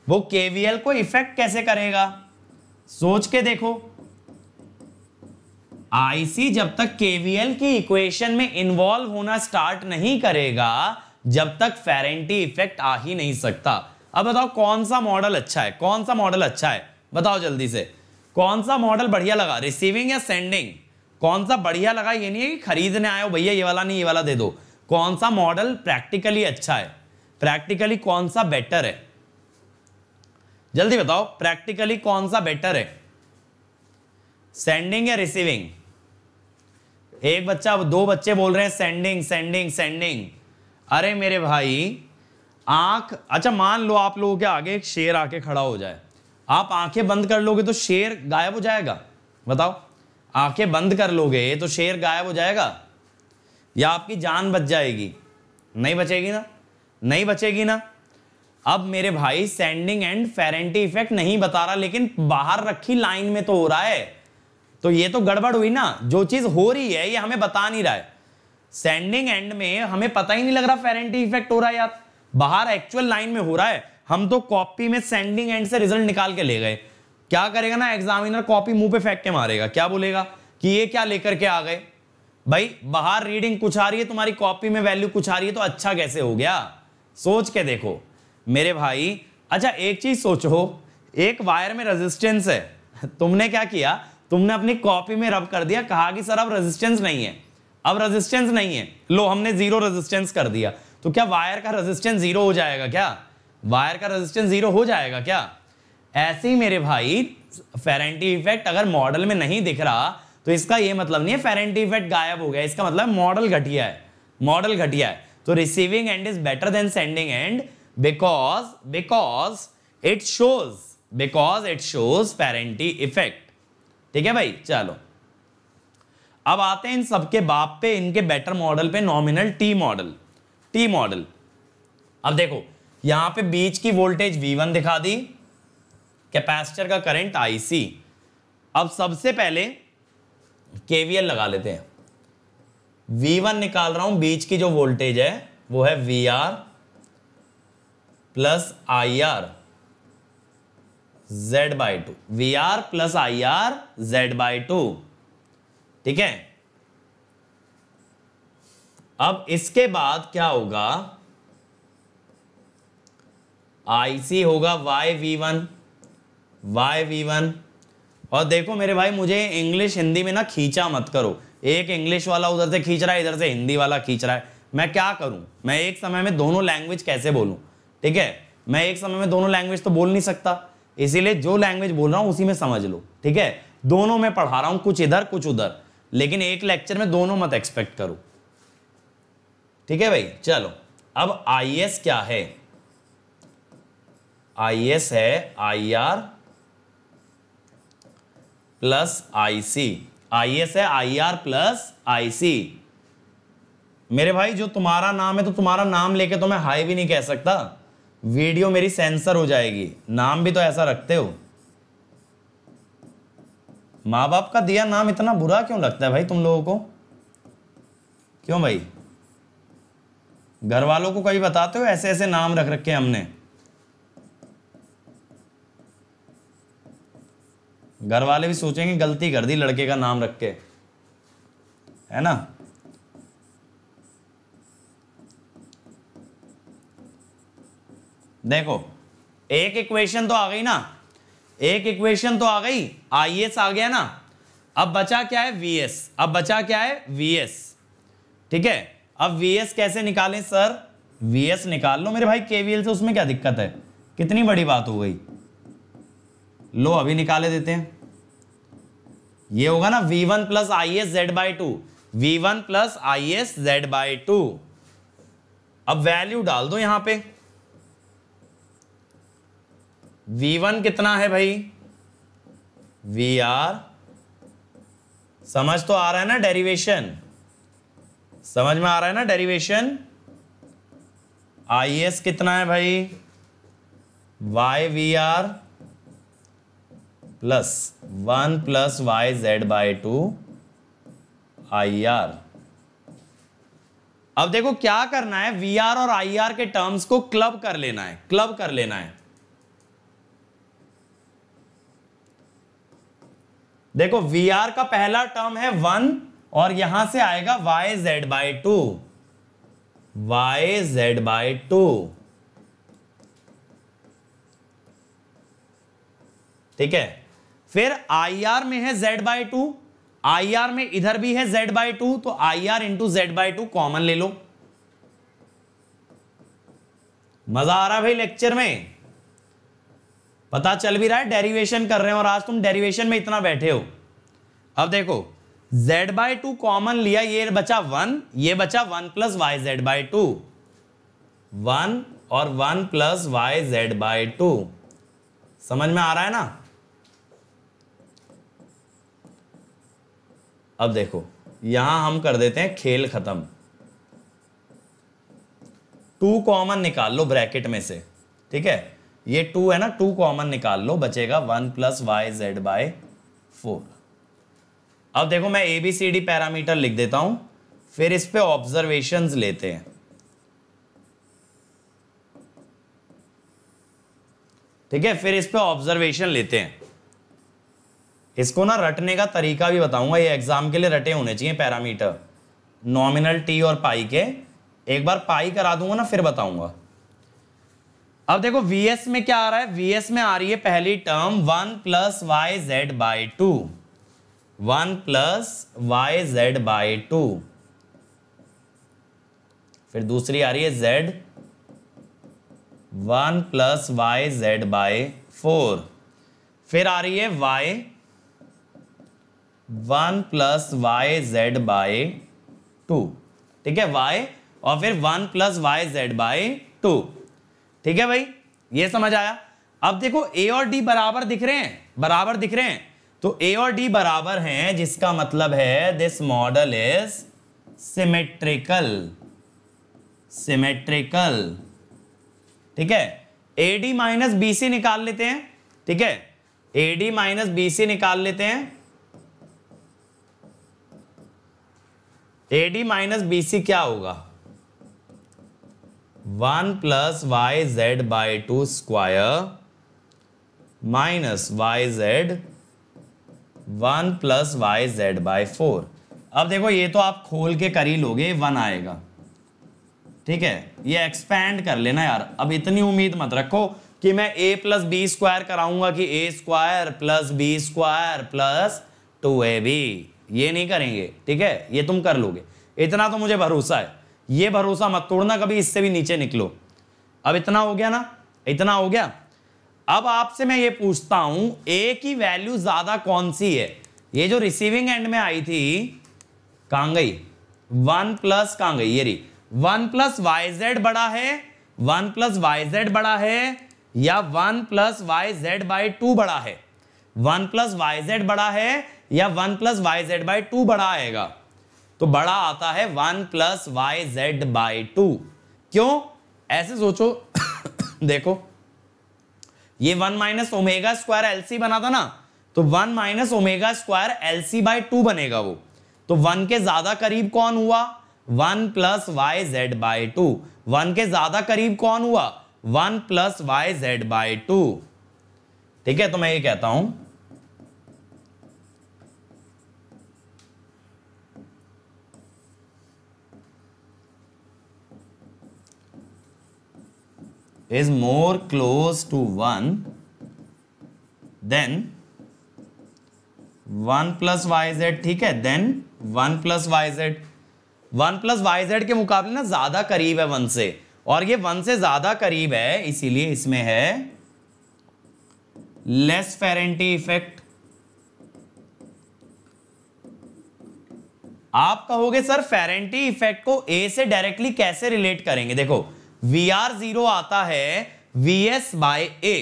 वो केवीएल को इफेक्ट कैसे करेगा सोच के देखो आईसी जब तक केवीएल की इक्वेशन में इन्वॉल्व होना स्टार्ट नहीं करेगा जब तक फेरेंटी इफेक्ट आ ही नहीं सकता अब बताओ कौन सा मॉडल अच्छा है कौन सा मॉडल अच्छा है बताओ जल्दी से कौन सा मॉडल बढ़िया लगा रिसीविंग या सेंडिंग कौन सा बढ़िया लगा ये नहीं है कि खरीदने आए हो भैया ये वाला नहीं ये वाला दे दो कौन सा मॉडल प्रैक्टिकली अच्छा है प्रैक्टिकली कौन सा बेटर है जल्दी बताओ प्रैक्टिकली कौन सा बेटर है सेंडिंग या रिसीविंग एक बच्चा दो बच्चे बोल रहे हैं सेंडिंग सेंडिंग सेंडिंग अरे मेरे भाई आंख अच्छा मान लो आप लोगों के आगे एक शेर आके खड़ा हो जाए आप आंखें बंद कर लोगे तो शेर गायब हो जाएगा बताओ आंखें बंद कर लोगे तो शेर गायब हो जाएगा या आपकी जान बच जाएगी नहीं बचेगी ना नहीं बचेगी ना अब मेरे भाई सेंडिंग एंड फेरेंटी इफेक्ट नहीं बता रहा लेकिन बाहर रखी लाइन में तो हो रहा है तो ये तो गड़बड़ हुई ना जो चीज हो रही है ये हमें बता नहीं रहा है सेंडिंग एंड में हमें पता ही नहीं लग रहा फेरेंटी इफेक्ट हो रहा है यार बाहर एक्चुअल लाइन में हो रहा है हम तो कॉपी में सेंडिंग एंड से रिजल्ट निकाल के ले गए क्या करेगा ना एग्जामिनर कॉपी मुंह पे फेंक के मारेगा क्या बोलेगा कि ये क्या लेकर के आ गए भाई बाहर रीडिंग कुछ आ रही है तुम्हारी कॉपी में वैल्यू कुछ आ रही है तो अच्छा कैसे हो गया सोच के देखो मेरे भाई अच्छा एक चीज सोचो एक वायर में रेजिस्टेंस है तुमने क्या किया तुमने अपनी कॉपी में रब कर दिया कहा कि सर अब रेजिस्टेंस नहीं है अब रेजिस्टेंस नहीं है लो हमने जीरो रेजिस्टेंस कर दिया तो क्या वायर का रेजिस्टेंस जीरो हो जाएगा क्या वायर का रेजिस्टेंस जीरो हो जाएगा क्या ऐसे ही मेरे भाई फेरेंटी इफेक्ट अगर मॉडल में नहीं दिख रहा तो इसका ये मतलब नहीं है फेरेंटी इफेक्ट गायब हो गया इसका मतलब मॉडल घटिया है मॉडल घटिया है तो receiving end is better than sending end because because it shows because it shows Ferranti effect ठीक है भाई चलो अब आते हैं इन सबके बाप पे इनके बेटर मॉडल पे nominal T model T model अब देखो यहां पे बीच की वोल्टेज वी वन दिखा दी कैपेसिटर का करंट आईसी अब सबसे पहले केवीएल लगा लेते हैं वी वन निकाल रहा हूं बीच की जो वोल्टेज है वो है V R plus I R Z by two V R plus I R Z by two ठीक है अब इसके बाद क्या होगा आईसी होगा Y V one Y V one और देखो मेरे भाई मुझे इंग्लिश हिंदी में ना खींचा मत करो एक इंग्लिश वाला उधर से खींच रहा है इधर से हिंदी वाला खींच रहा है मैं क्या करूं मैं एक समय में दोनों लैंग्वेज कैसे बोलूं ठीक है मैं एक समय में दोनों लैंग्वेज तो बोल नहीं सकता इसीलिए जो लैंग्वेज बोल रहा हूँ उसी में समझ लो ठीक है दोनों में पढ़ा रहा हूँ कुछ इधर कुछ उधर लेकिन एक लेक्चर में दोनों मत एक्सपेक्ट करो ठीक है भाई चलो अब आई क्या है आई है I R plus I C I S है आई आर प्लस आई सी मेरे भाई जो तुम्हारा नाम है तो तुम्हारा नाम लेके तो मैं हाई भी नहीं कह सकता वीडियो मेरी सेंसर हो जाएगी नाम भी तो ऐसा रखते हो माँ बाप का दिया नाम इतना बुरा क्यों लगता है भाई तुम लोगों को क्यों भाई घर वालों को कभी बताते हो ऐसे ऐसे नाम रख रखे हमने घर वाले भी सोचेंगे गलती कर दी लड़के का नाम रख के है ना देखो एक इक्वेशन तो आ गई ना एक इक्वेशन तो आ गई आई एस आ गया ना अब बचा क्या है वी एस अब बचा क्या है वी एस ठीक है अब वी एस कैसे निकालें सर वी एस निकाल लो मेरे भाई केवीएल से उसमें क्या दिक्कत है कितनी बड़ी बात हो गई लो अभी निकाले देते हैं ये होगा ना V one plus I S Z by two V one plus I S Z by two अब वैल्यू डाल दो यहां पे वन कितना है भाई वी आर समझ तो आ रहा है ना डेरिवेशन समझ में आ रहा है ना डेरिवेशन आई एस कितना है भाई Y V R plus one plus Y Z by two I R अब देखो क्या करना है वी आर और आई आर के टर्म्स को क्लब कर लेना है क्लब कर लेना है देखो वी आर का पहला टर्म है वन और यहां से आएगा Y Z by two Y Z by two ठीक है फिर आर में है जेड बाय टू आई में इधर भी है जेड बाय टू तो I R into Z by two common ले लो मजा आ रहा भाई लेक्चर में पता चल भी रहा है डेरिवेशन कर रहे हो और आज तुम डेरिवेशन में इतना बैठे हो अब देखो z बाय टू कॉमन लिया ये बचा वन ये बचा one plus Y Z by two one और one plus Y Z by two समझ में आ रहा है ना अब देखो यहां हम कर देते हैं खेल खत्म टू कॉमन निकाल लो ब्रैकेट में से ठीक है ये टू है ना टू कॉमन निकाल लो बचेगा one plus Y Z by four अब देखो मैं एबीसीडी पैरामीटर लिख देता हूं फिर इस पे ऑब्जर्वेशन लेते हैं ठीक है फिर इस पे ऑब्जर्वेशन लेते हैं इसको ना रटने का तरीका भी बताऊंगा ये एग्जाम के लिए रटे होने चाहिए पैरामीटर नॉमिनल टी और पाई के एक बार पाई करा दूंगा ना फिर बताऊंगा अब देखो एस में क्या आ रहा है एस में आ रही है पहली term one plus Y Z by two one plus Y Z by two फिर दूसरी आ रही है Z one plus Y Z by four फिर आ रही है Y one plus Y Z by two ठीक है वाई और फिर one plus Y Z by two ठीक है भाई ये समझ आया अब देखो ए और डी बराबर दिख रहे हैं बराबर दिख रहे हैं तो ए और डी बराबर हैं जिसका मतलब है this model is symmetrical symmetrical ठीक है A D minus B C निकाल लेते हैं ठीक है A D minus B C निकाल लेते हैं A D minus B C क्या होगा one plus Y Z by two square minus Y Z one plus Y Z by four अब देखो ये तो आप खोल के कर ही लोगे वन आएगा ठीक है ये एक्सपेंड कर लेना यार अब इतनी उम्मीद मत रखो कि मैं ए प्लस बी स्क्वायर कराऊंगा कि A square plus B square plus two A B ये नहीं करेंगे ठीक है ये तुम कर लोगे इतना तो मुझे भरोसा है ये भरोसा मत तोड़ना कभी इससे भी नीचे निकलो अब इतना हो गया ना इतना हो गया अब आपसे मैं ये पूछता हूं ए की वैल्यू ज्यादा कौन सी है ये जो रिसीविंग एंड में आई थी कांगई वन प्लस कांगई ये रही वन प्लस वाई जेड बड़ा है वन प्लस वाई जेड बड़ा है या one plus Y Z by two बड़ा है वन प्लस वाई जेड बड़ा है या one plus Y Z by two बड़ा आएगा तो बड़ा आता है one plus Y Z by two क्यों ऐसे सोचो देखो ये one minus omega square LC बना था ना तो one minus omega square L C by two बनेगा वो तो वन के ज्यादा करीब कौन हुआ one plus Y Z by two one के ज्यादा करीब कौन हुआ one plus Y Z by two ठीक है तो मैं ये कहता हूं is more close to 1 then 1 plus Y Z ठीक है then 1 plus Y Z one plus Y Z के मुकाबले ना ज्यादा करीब है वन से और ये वन से ज्यादा करीब है इसीलिए इसमें है लेस फेरेंटी इफेक्ट आप कहोगे सर फेरेंटी इफेक्ट को ए से डायरेक्टली कैसे रिलेट करेंगे देखो वी आर जीरो आता है V S by A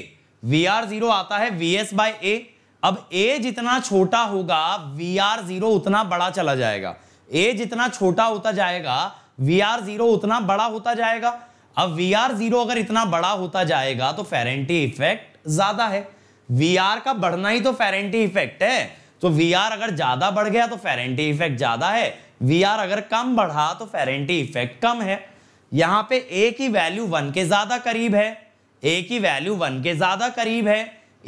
V R zero आता है वी एस बाय ए अब ए जितना छोटा होगा वी आर जीरो उतना बड़ा चला जाएगा ए जितना छोटा होता जाएगा वी आर जीरो उतना बड़ा होता जाएगा अब वी आर जीरो अगर इतना बड़ा होता जाएगा तो फेरेंटी इफेक्ट ज्यादा है वी आर का बढ़ना ही तो फेरेंटी इफेक्ट है तो वी आर अगर ज्यादा बढ़ गया तो फेरेंटी इफेक्ट ज्यादा है वी आर अगर कम बढ़ा तो फेरेंटी इफेक्ट कम है यहां पे ए की वैल्यू वन के ज्यादा करीब है ए की वैल्यू वन के ज्यादा करीब है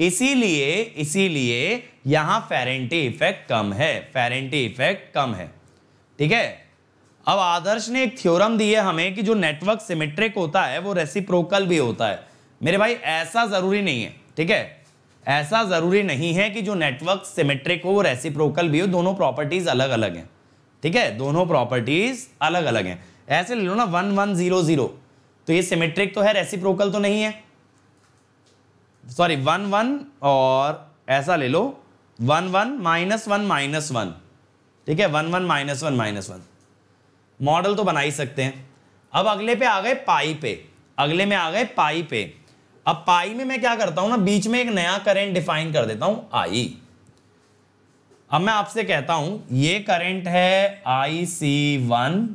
इसीलिए इसीलिए यहां फेरेंटी इफेक्ट कम है फेरेंटी इफेक्ट कम है ठीक है अब आदर्श ने एक थ्योरम दी है हमें कि जो नेटवर्क सिमेट्रिक होता है वो रेसिप्रोकल भी होता है मेरे भाई ऐसा जरूरी नहीं है ठीक है ऐसा जरूरी नहीं है कि जो नेटवर्क सिमेट्रिक हो वो रेसिप्रोकल भी हो दोनों प्रॉपर्टीज अलग अलग हैं ठीक है दोनों प्रॉपर्टीज अलग अलग हैं ऐसे ले लो ना वन वन जीरो जीरो तो ये सिमेट्रिक तो है रेसिप्रोकल तो नहीं है सॉरी वन वन और ऐसा ले लो one one minus one minus one ठीक है one one minus one minus one model तो बना ही सकते हैं अब अगले पे आ गए पाई पे अगले में आ गए पाई पे अब पाई में मैं क्या करता हूं ना बीच में एक नया करेंट डिफाइन कर देता हूं आई अब मैं आपसे कहता हूं ये करेंट है आई सी वन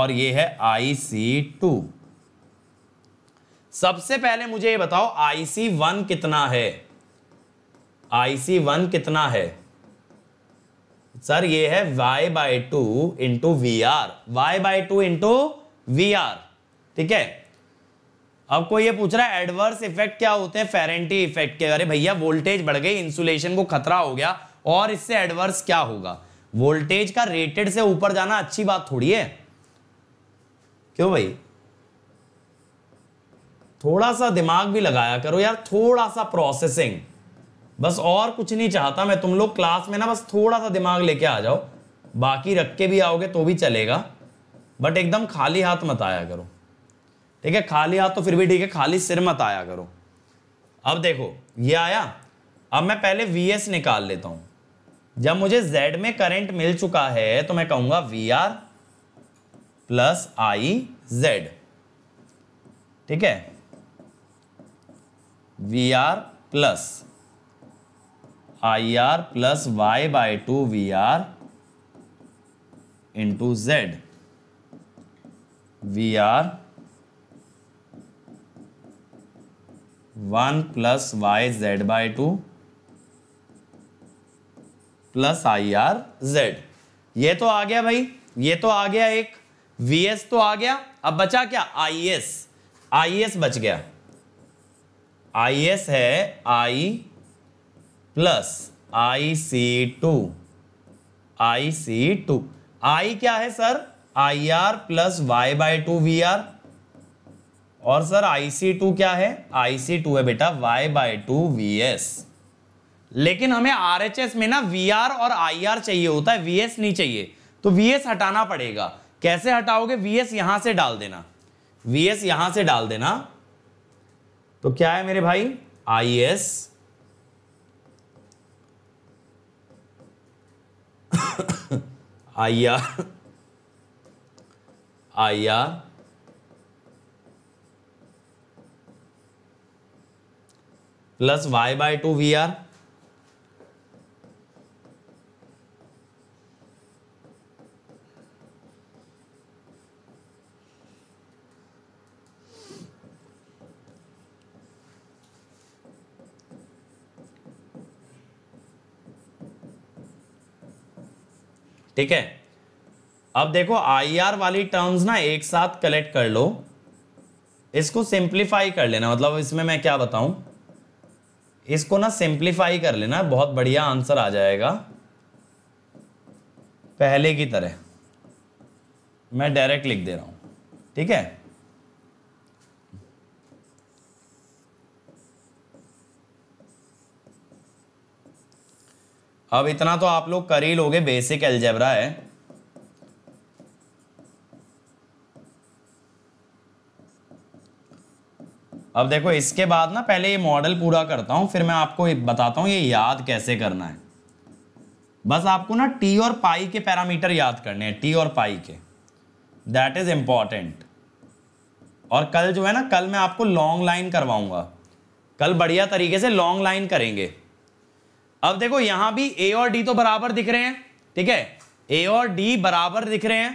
और ये है आई सी टू सबसे पहले मुझे ये बताओ आई सी वन कितना है आई सी वन कितना है सर ये है Y by two into V R Y by two into V R ठीक है आपको ये पूछ रहा है एडवर्स इफेक्ट क्या होते हैं फेरेंटी इफेक्ट के अरे भैया वोल्टेज बढ़ गई इंसुलेशन को खतरा हो गया और इससे एडवर्स क्या होगा वोल्टेज का रेटेड से ऊपर जाना अच्छी बात थोड़ी है क्यों भाई थोड़ा सा दिमाग भी लगाया करो यार थोड़ा सा प्रोसेसिंग बस और कुछ नहीं चाहता मैं तुम लोग क्लास में ना बस थोड़ा सा दिमाग लेके आ जाओ बाकी रख के भी आओगे तो भी चलेगा बट एकदम खाली हाथ मत आया करो ठीक है खाली हाथ तो फिर भी ठीक है खाली सिर मत आया करो अब देखो ये आया अब मैं पहले वी निकाल लेता हूं जब मुझे जेड में करंट मिल चुका है तो मैं कहूंगा V R plus I Z ठीक है V R plus I R plus Y by two V R into Z V R one plus Y Z by two plus I R Z ये तो आ गया भाई ये तो आ गया एक वीएस तो आ गया अब बचा क्या आईएस आईएस बच गया आईएस है I plus I C two I C two I क्या है sir I R plus Y by two V R और सर आई सी टू क्या है आई सी टू है बेटा Y by two V S लेकिन हमें आर एच एस में ना वी आर और आई आर चाहिए होता है वी एस नहीं चाहिए तो वी एस हटाना पड़ेगा कैसे हटाओगे वीएस यहां से डाल देना वीएस यहां से डाल देना तो क्या है मेरे भाई I S I R I R plus Y by two V R ठीक है अब देखो आईआर वाली टर्म्स ना एक साथ कलेक्ट कर लो इसको सिंप्लीफाई कर लेना मतलब इसमें मैं क्या बताऊं इसको ना सिंप्लीफाई कर लेना बहुत बढ़िया आंसर आ जाएगा पहले की तरह मैं डायरेक्ट लिख दे रहा हूं ठीक है अब इतना तो आप लोग कर ही लोगे बेसिक एल्जेबरा है अब देखो इसके बाद ना पहले ये मॉडल पूरा करता हूं फिर मैं आपको बताता हूं ये याद कैसे करना है बस आपको ना टी और पाई के पैरामीटर याद करने हैं टी और पाई के दैट इज इंपॉर्टेंट और कल जो है ना कल मैं आपको लॉन्ग लाइन करवाऊंगा कल बढ़िया तरीके से लॉन्ग लाइन करेंगे अब देखो यहां भी ए और डी तो बराबर दिख रहे हैं ठीक है ए और डी बराबर दिख रहे हैं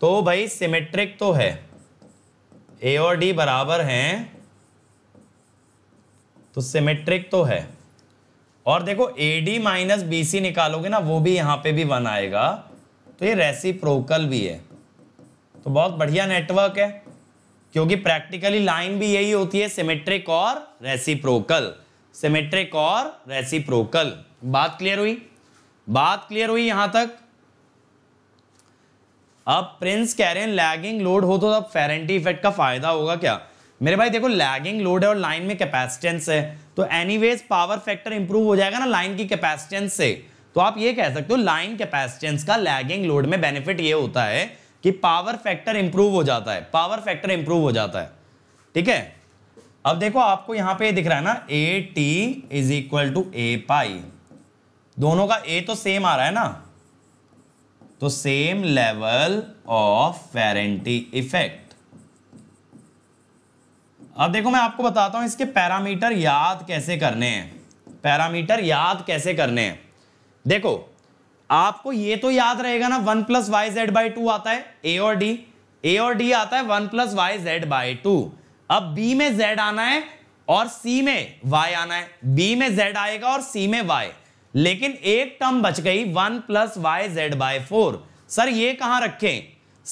तो भाई सिमेट्रिक तो है ए और डी बराबर हैं तो सिमेट्रिक तो है और देखो A D minus B C निकालोगे ना वो भी यहां पे भी वन आएगा तो ये रेसिप्रोकल भी है तो बहुत बढ़िया नेटवर्क है क्योंकि प्रैक्टिकली लाइन भी यही होती है सिमेट्रिक और रेसिप्रोकल सिमेट्रिक और रेसिप्रोकल बात क्लियर हुई बात क्लियर हुई यहां तक अब प्रिंस कह रहे हैं लैगिंग लोड हो तो अब फेरेंटी इफेक्ट का फायदा होगा क्या मेरे भाई देखो लैगिंग लोड है और लाइन में कैपेसिटेंस है तो एनीवेज पावर फैक्टर इंप्रूव हो जाएगा ना लाइन की कैपेसिटेंस से तो आप ये कह सकते हो लाइन कैपेसिटेंस का लैगिंग लोड में बेनिफिट ये होता है कि पावर फैक्टर इंप्रूव हो जाता है पावर फैक्टर इंप्रूव हो जाता है ठीक है अब देखो आपको यहां पे दिख रहा है ना A T is equal to A pi दोनों का ए तो सेम आ रहा है ना तो same level of Ferranti effect अब देखो मैं आपको बताता हूं इसके पैरामीटर याद कैसे करने हैं पैरामीटर याद कैसे करने हैं देखो आपको ये तो याद रहेगा ना one plus Y Z by two आता है ए और डी ए और डी आता है one plus Y Z by two अब बी में जेड आना है और सी में वाई आना है बी में जेड आएगा और सी में वाई लेकिन एक टर्म बच गई one plus Y Z by four sir ये कहां रखें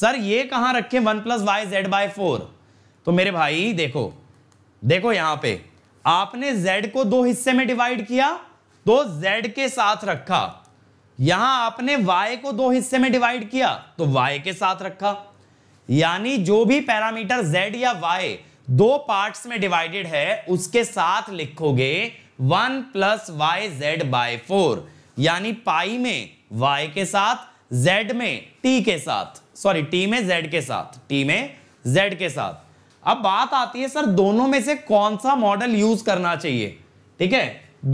सर ये कहां रखें one plus Y Z by four तो मेरे भाई देखो देखो यहां पे आपने z को दो हिस्से में डिवाइड किया तो z के साथ रखा यहां आपने y को दो हिस्से में डिवाइड किया तो y के साथ रखा यानी जो भी पैरामीटर z या y दो पार्ट्स में डिवाइडेड है उसके साथ लिखोगे one plus Y Z by four यानी पाई में y के साथ z में t के साथ सॉरी t में z के साथ t में z के साथ अब बात आती है सर दोनों में से कौन सा मॉडल यूज करना चाहिए ठीक है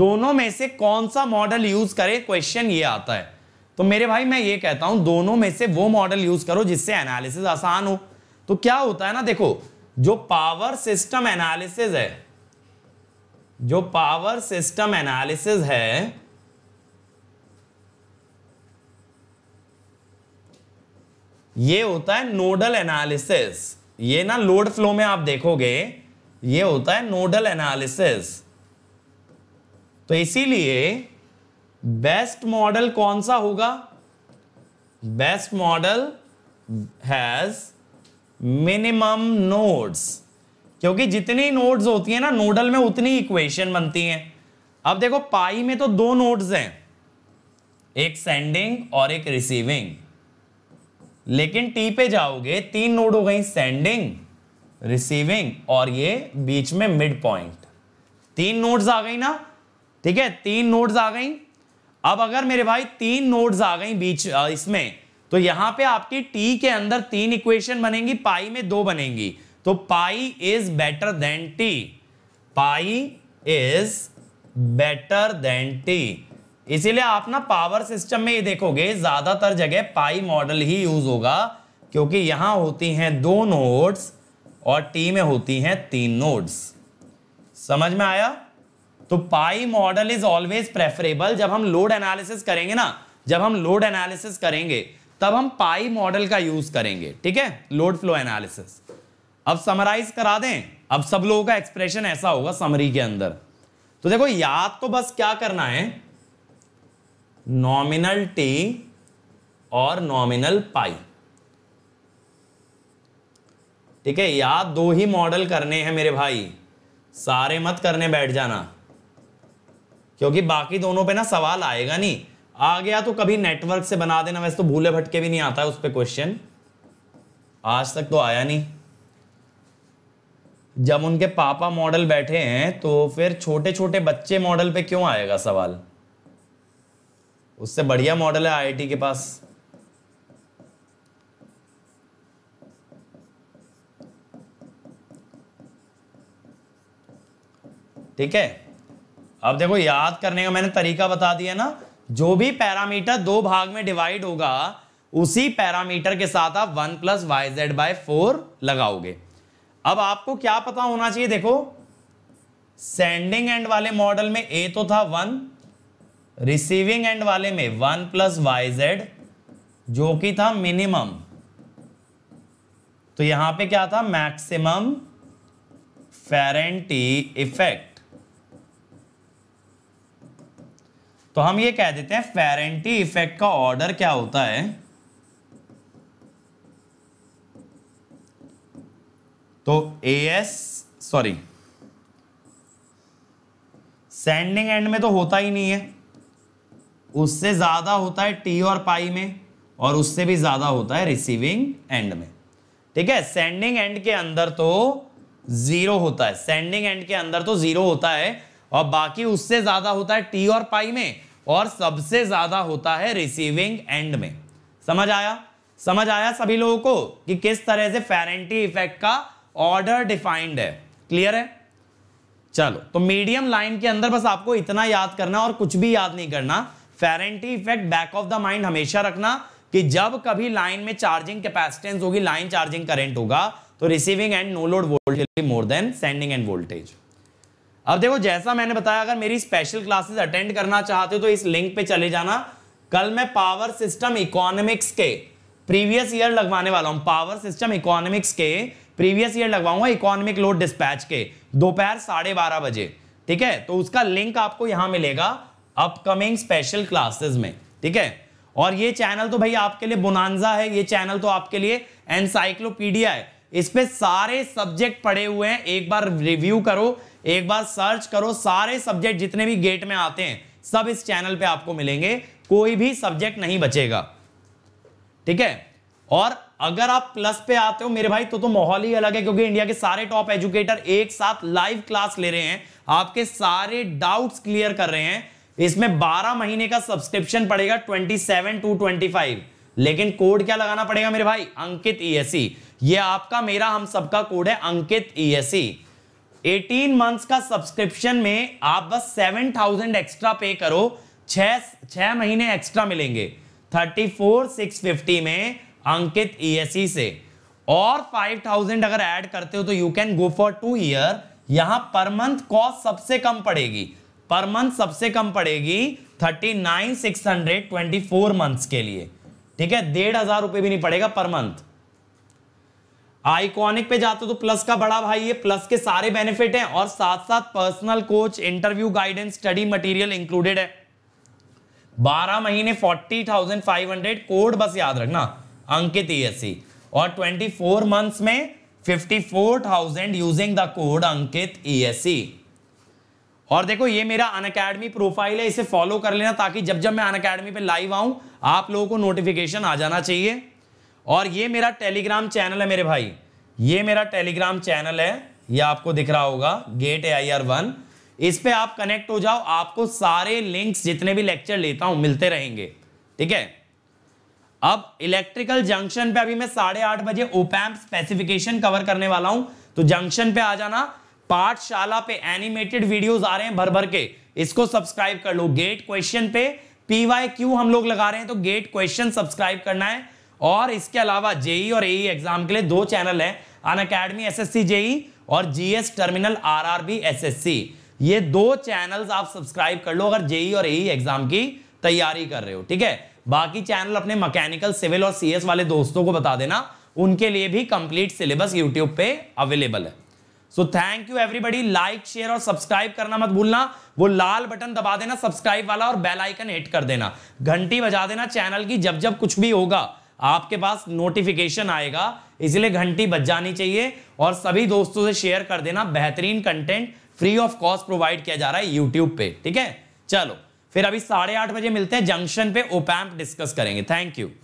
दोनों में से कौन सा मॉडल यूज करें क्वेश्चन ये आता है तो मेरे भाई मैं ये कहता हूं दोनों में से वो मॉडल यूज करो जिससे एनालिसिस आसान हो तो क्या होता है ना देखो जो पावर सिस्टम एनालिसिस है जो पावर सिस्टम एनालिसिस है ये होता है नोडल एनालिसिस ये ना लोड फ्लो में आप देखोगे ये होता है नोडल एनालिसिस तो इसीलिए बेस्ट मॉडल कौन सा होगा best model has minimum nodes क्योंकि जितनी नोड्स होती है ना नोडल में उतनी इक्वेशन बनती है अब देखो पाई में तो दो नोड्स हैं एक सेंडिंग और एक रिसीविंग लेकिन टी पे जाओगे तीन नोड हो गई सेंडिंग रिसीविंग और ये बीच में मिड पॉइंट तीन नोड्स आ गई ना ठीक है तीन नोड्स आ गई अब अगर मेरे भाई तीन नोड्स आ गई बीच इसमें तो यहां पे आपकी टी के अंदर तीन इक्वेशन बनेगी पाई में दो बनेगी तो pi is better than T pi is better than T इसीलिए आप ना पावर सिस्टम में ये देखोगे ज्यादातर जगह पाई मॉडल ही यूज होगा क्योंकि यहां होती हैं दो नोड्स और टी में होती हैं तीन नोड्स समझ में आया तो pi model is always preferable जब हम लोड एनालिसिस करेंगे ना जब हम लोड एनालिसिस करेंगे तब हम पाई मॉडल का यूज करेंगे ठीक है लोड फ्लो एनालिसिस अब समराइज करा दें अब सब लोगों का एक्सप्रेशन ऐसा होगा समरी के अंदर तो देखो याद तो बस क्या करना है नॉमिनल टी और नॉमिनल पाई ठीक है याद दो ही मॉडल करने हैं मेरे भाई सारे मत करने बैठ जाना क्योंकि बाकी दोनों पे ना सवाल आएगा नहीं आ गया तो कभी नेटवर्क से बना देना वैसे तो भूले भटके भी नहीं आता है उस पर क्वेश्चन आज तक तो आया नहीं जब उनके पापा मॉडल बैठे हैं तो फिर छोटे छोटे बच्चे मॉडल पे क्यों आएगा सवाल उससे बढ़िया मॉडल है आईआईटी के पास ठीक है अब देखो याद करने का मैंने तरीका बता दिया ना जो भी पैरामीटर दो भाग में डिवाइड होगा उसी पैरामीटर के साथ आप one plus Y Z by four लगाओगे अब आपको क्या पता होना चाहिए देखो सेंडिंग एंड वाले मॉडल में ए तो था वन रिसीविंग एंड वाले में वन प्लस वाई जेड जो कि था मिनिमम तो यहां पे क्या था मैक्सिमम फेरेंटी इफेक्ट तो हम ये कह देते हैं फेरेंटी इफेक्ट का ऑर्डर क्या होता है तो A S sorry sending end में तो होता ही नहीं है उससे ज़्यादा होता है टी और पाई में और उससे भी ज़्यादा होता है रिसीविंग एंड में ठीक है सेंडिंग एंड के अंदर तो ज़ीरो होता है सेंडिंग एंड के अंदर तो ज़ीरो होता है और बाकी उससे ज्यादा होता है टी और पाई में और सबसे ज्यादा होता है रिसीविंग एंड में समझ आया समझ आया सभी लोगों को कि किस तरह से फेरेंटी इफेक्ट का ऑर्डर डिफाइंड है क्लियर है चलो तो मीडियम लाइन के अंदर बस आपको इतना याद करना और कुछ भी याद नहीं करना Ferranti effect back of the mind हमेशा रखना कि जब कभी लाइन में चार्जिंग कैपेसिटेंस होगी लाइन चार्जिंग करंट होगा तो receiving end no load voltage more than sending end voltage अब देखो जैसा मैंने बताया अगर मेरी स्पेशल क्लासेस अटेंड करना चाहते हो तो इस लिंक पे चले जाना कल मैं पावर सिस्टम इकोनॉमिक्स के प्रीवियस ईयर लगवाने वाला हूँ पावर सिस्टम इकोनॉमिक्स के प्रीवियस ईयर लगवाऊंगा इकोनॉमिक लोड डिस्पैच के दोपहर साढ़े बारह बजे ठीक है तो उसका लिंक आपको यहां मिलेगा अपकमिंग स्पेशल क्लासेस में ठीक है और ये चैनल तो भाई आपके लिए बुनानजा है ये चैनल तो आपके लिए एनसाइक्लोपीडिया है इस पे सारे सब्जेक्ट पढ़े हुए हैं एक बार रिव्यू करो एक बार सर्च करो सारे सब्जेक्ट जितने भी गेट में आते हैं सब इस चैनल पे आपको मिलेंगे कोई भी सब्जेक्ट नहीं बचेगा ठीक है और अगर आप प्लस पे आते हो मेरे भाई तो तो माहौल ही अलग है क्योंकि इंडिया के सारे टॉप एजुकेटर एक साथ लाइव क्लास ले रहे हैं आपके सारे डाउट्स क्लियर कर रहे हैं इसमें 12 महीने का सब्सक्रिप्शन पड़ेगा 27 टू 25 लेकिन कोड क्या लगाना पड़ेगा मेरे भाई अंकित ईएससी e e। ये आपका मेरा हम सबका कोड है Ankit ESC e eighteen months का सब्सक्रिप्शन में आप बस सेवन थाउजेंड एक्स्ट्रा पे करो छह महीने एक्स्ट्रा मिलेंगे फिफ्टी में अंकित ईएसई e e से और थाउजेंड अगर ऐड करते हो तो you can go for two year यहां पर मंथ कॉस्ट सबसे कम पड़ेगी पर मंथ सबसे कम पड़ेगी thirty nine six hundred twenty four months के लिए ठीक है डेढ़ हजार रुपए भी नहीं पड़ेगा पर मंथ आइकॉनिक पे जाते हो तो प्लस का बड़ा भाई है प्लस के सारे बेनिफिट हैं और साथ साथ personal coach interview guidance study material included है बारह महीने forty thousand five hundred code बस याद रखना अंकित ईएससी e और ट्वेंटी फोर मंथ्स में fifty four thousand using the code Ankit ESC e और देखो ये मेरा अन अकेडमी प्रोफाइल है इसे फॉलो कर लेना ताकि जब जब मैं अन अकेडमी पे लाइव आऊं आप लोगों को नोटिफिकेशन आ जाना चाहिए और ये मेरा टेलीग्राम चैनल है मेरे भाई ये मेरा टेलीग्राम चैनल है ये आपको दिख रहा होगा GATE A I R one इस पर आप कनेक्ट हो जाओ आपको सारे लिंक्स जितने भी लेक्चर लेता हूं मिलते रहेंगे ठीक है अब इलेक्ट्रिकल जंक्शन पे अभी मैं साढ़े आठ बजे ओपैम्प स्पेसिफिकेशन कवर करने वाला हूं तो जंक्शन पे आ जाना पाठशाला पे एनिमेटेड वीडियोस आ रहे हैं भर भर के इसको सब्सक्राइब कर लो गेट क्वेश्चन पे पीवाई क्यू हम लोग लगा रहे हैं तो गेट क्वेश्चन सब्सक्राइब करना है और इसके अलावा जेई और एई एग्जाम के लिए दो चैनल हैं अन अकेडमी एस जेई और जीएस टर्मिनल आरआरबी एसएससी ये दो चैनल्स आप सब्सक्राइब कर लो अगर जेई और एई एग्जाम की तैयारी कर रहे हो ठीक है बाकी चैनल अपने मैकेनिकल सिविल और सीएस वाले दोस्तों को बता देना उनके लिए भी कंप्लीट सिलेबस यूट्यूब पे अवेलेबल है so thank you everybody like share और सब्सक्राइब करना मत भूलना वो लाल बटन दबा देना सब्सक्राइब वाला और बेलाइकन हिट कर देना घंटी बजा देना चैनल की जब जब कुछ भी होगा आपके पास नोटिफिकेशन आएगा इसलिए घंटी बज जानी चाहिए और सभी दोस्तों से शेयर कर देना बेहतरीन content free of cost provide किया जा रहा है यूट्यूब पे ठीक है चलो फिर अभी साढ़े आठ बजे मिलते हैं जंक्शन पे ओपैम्प डिस्कस करेंगे थैंक यू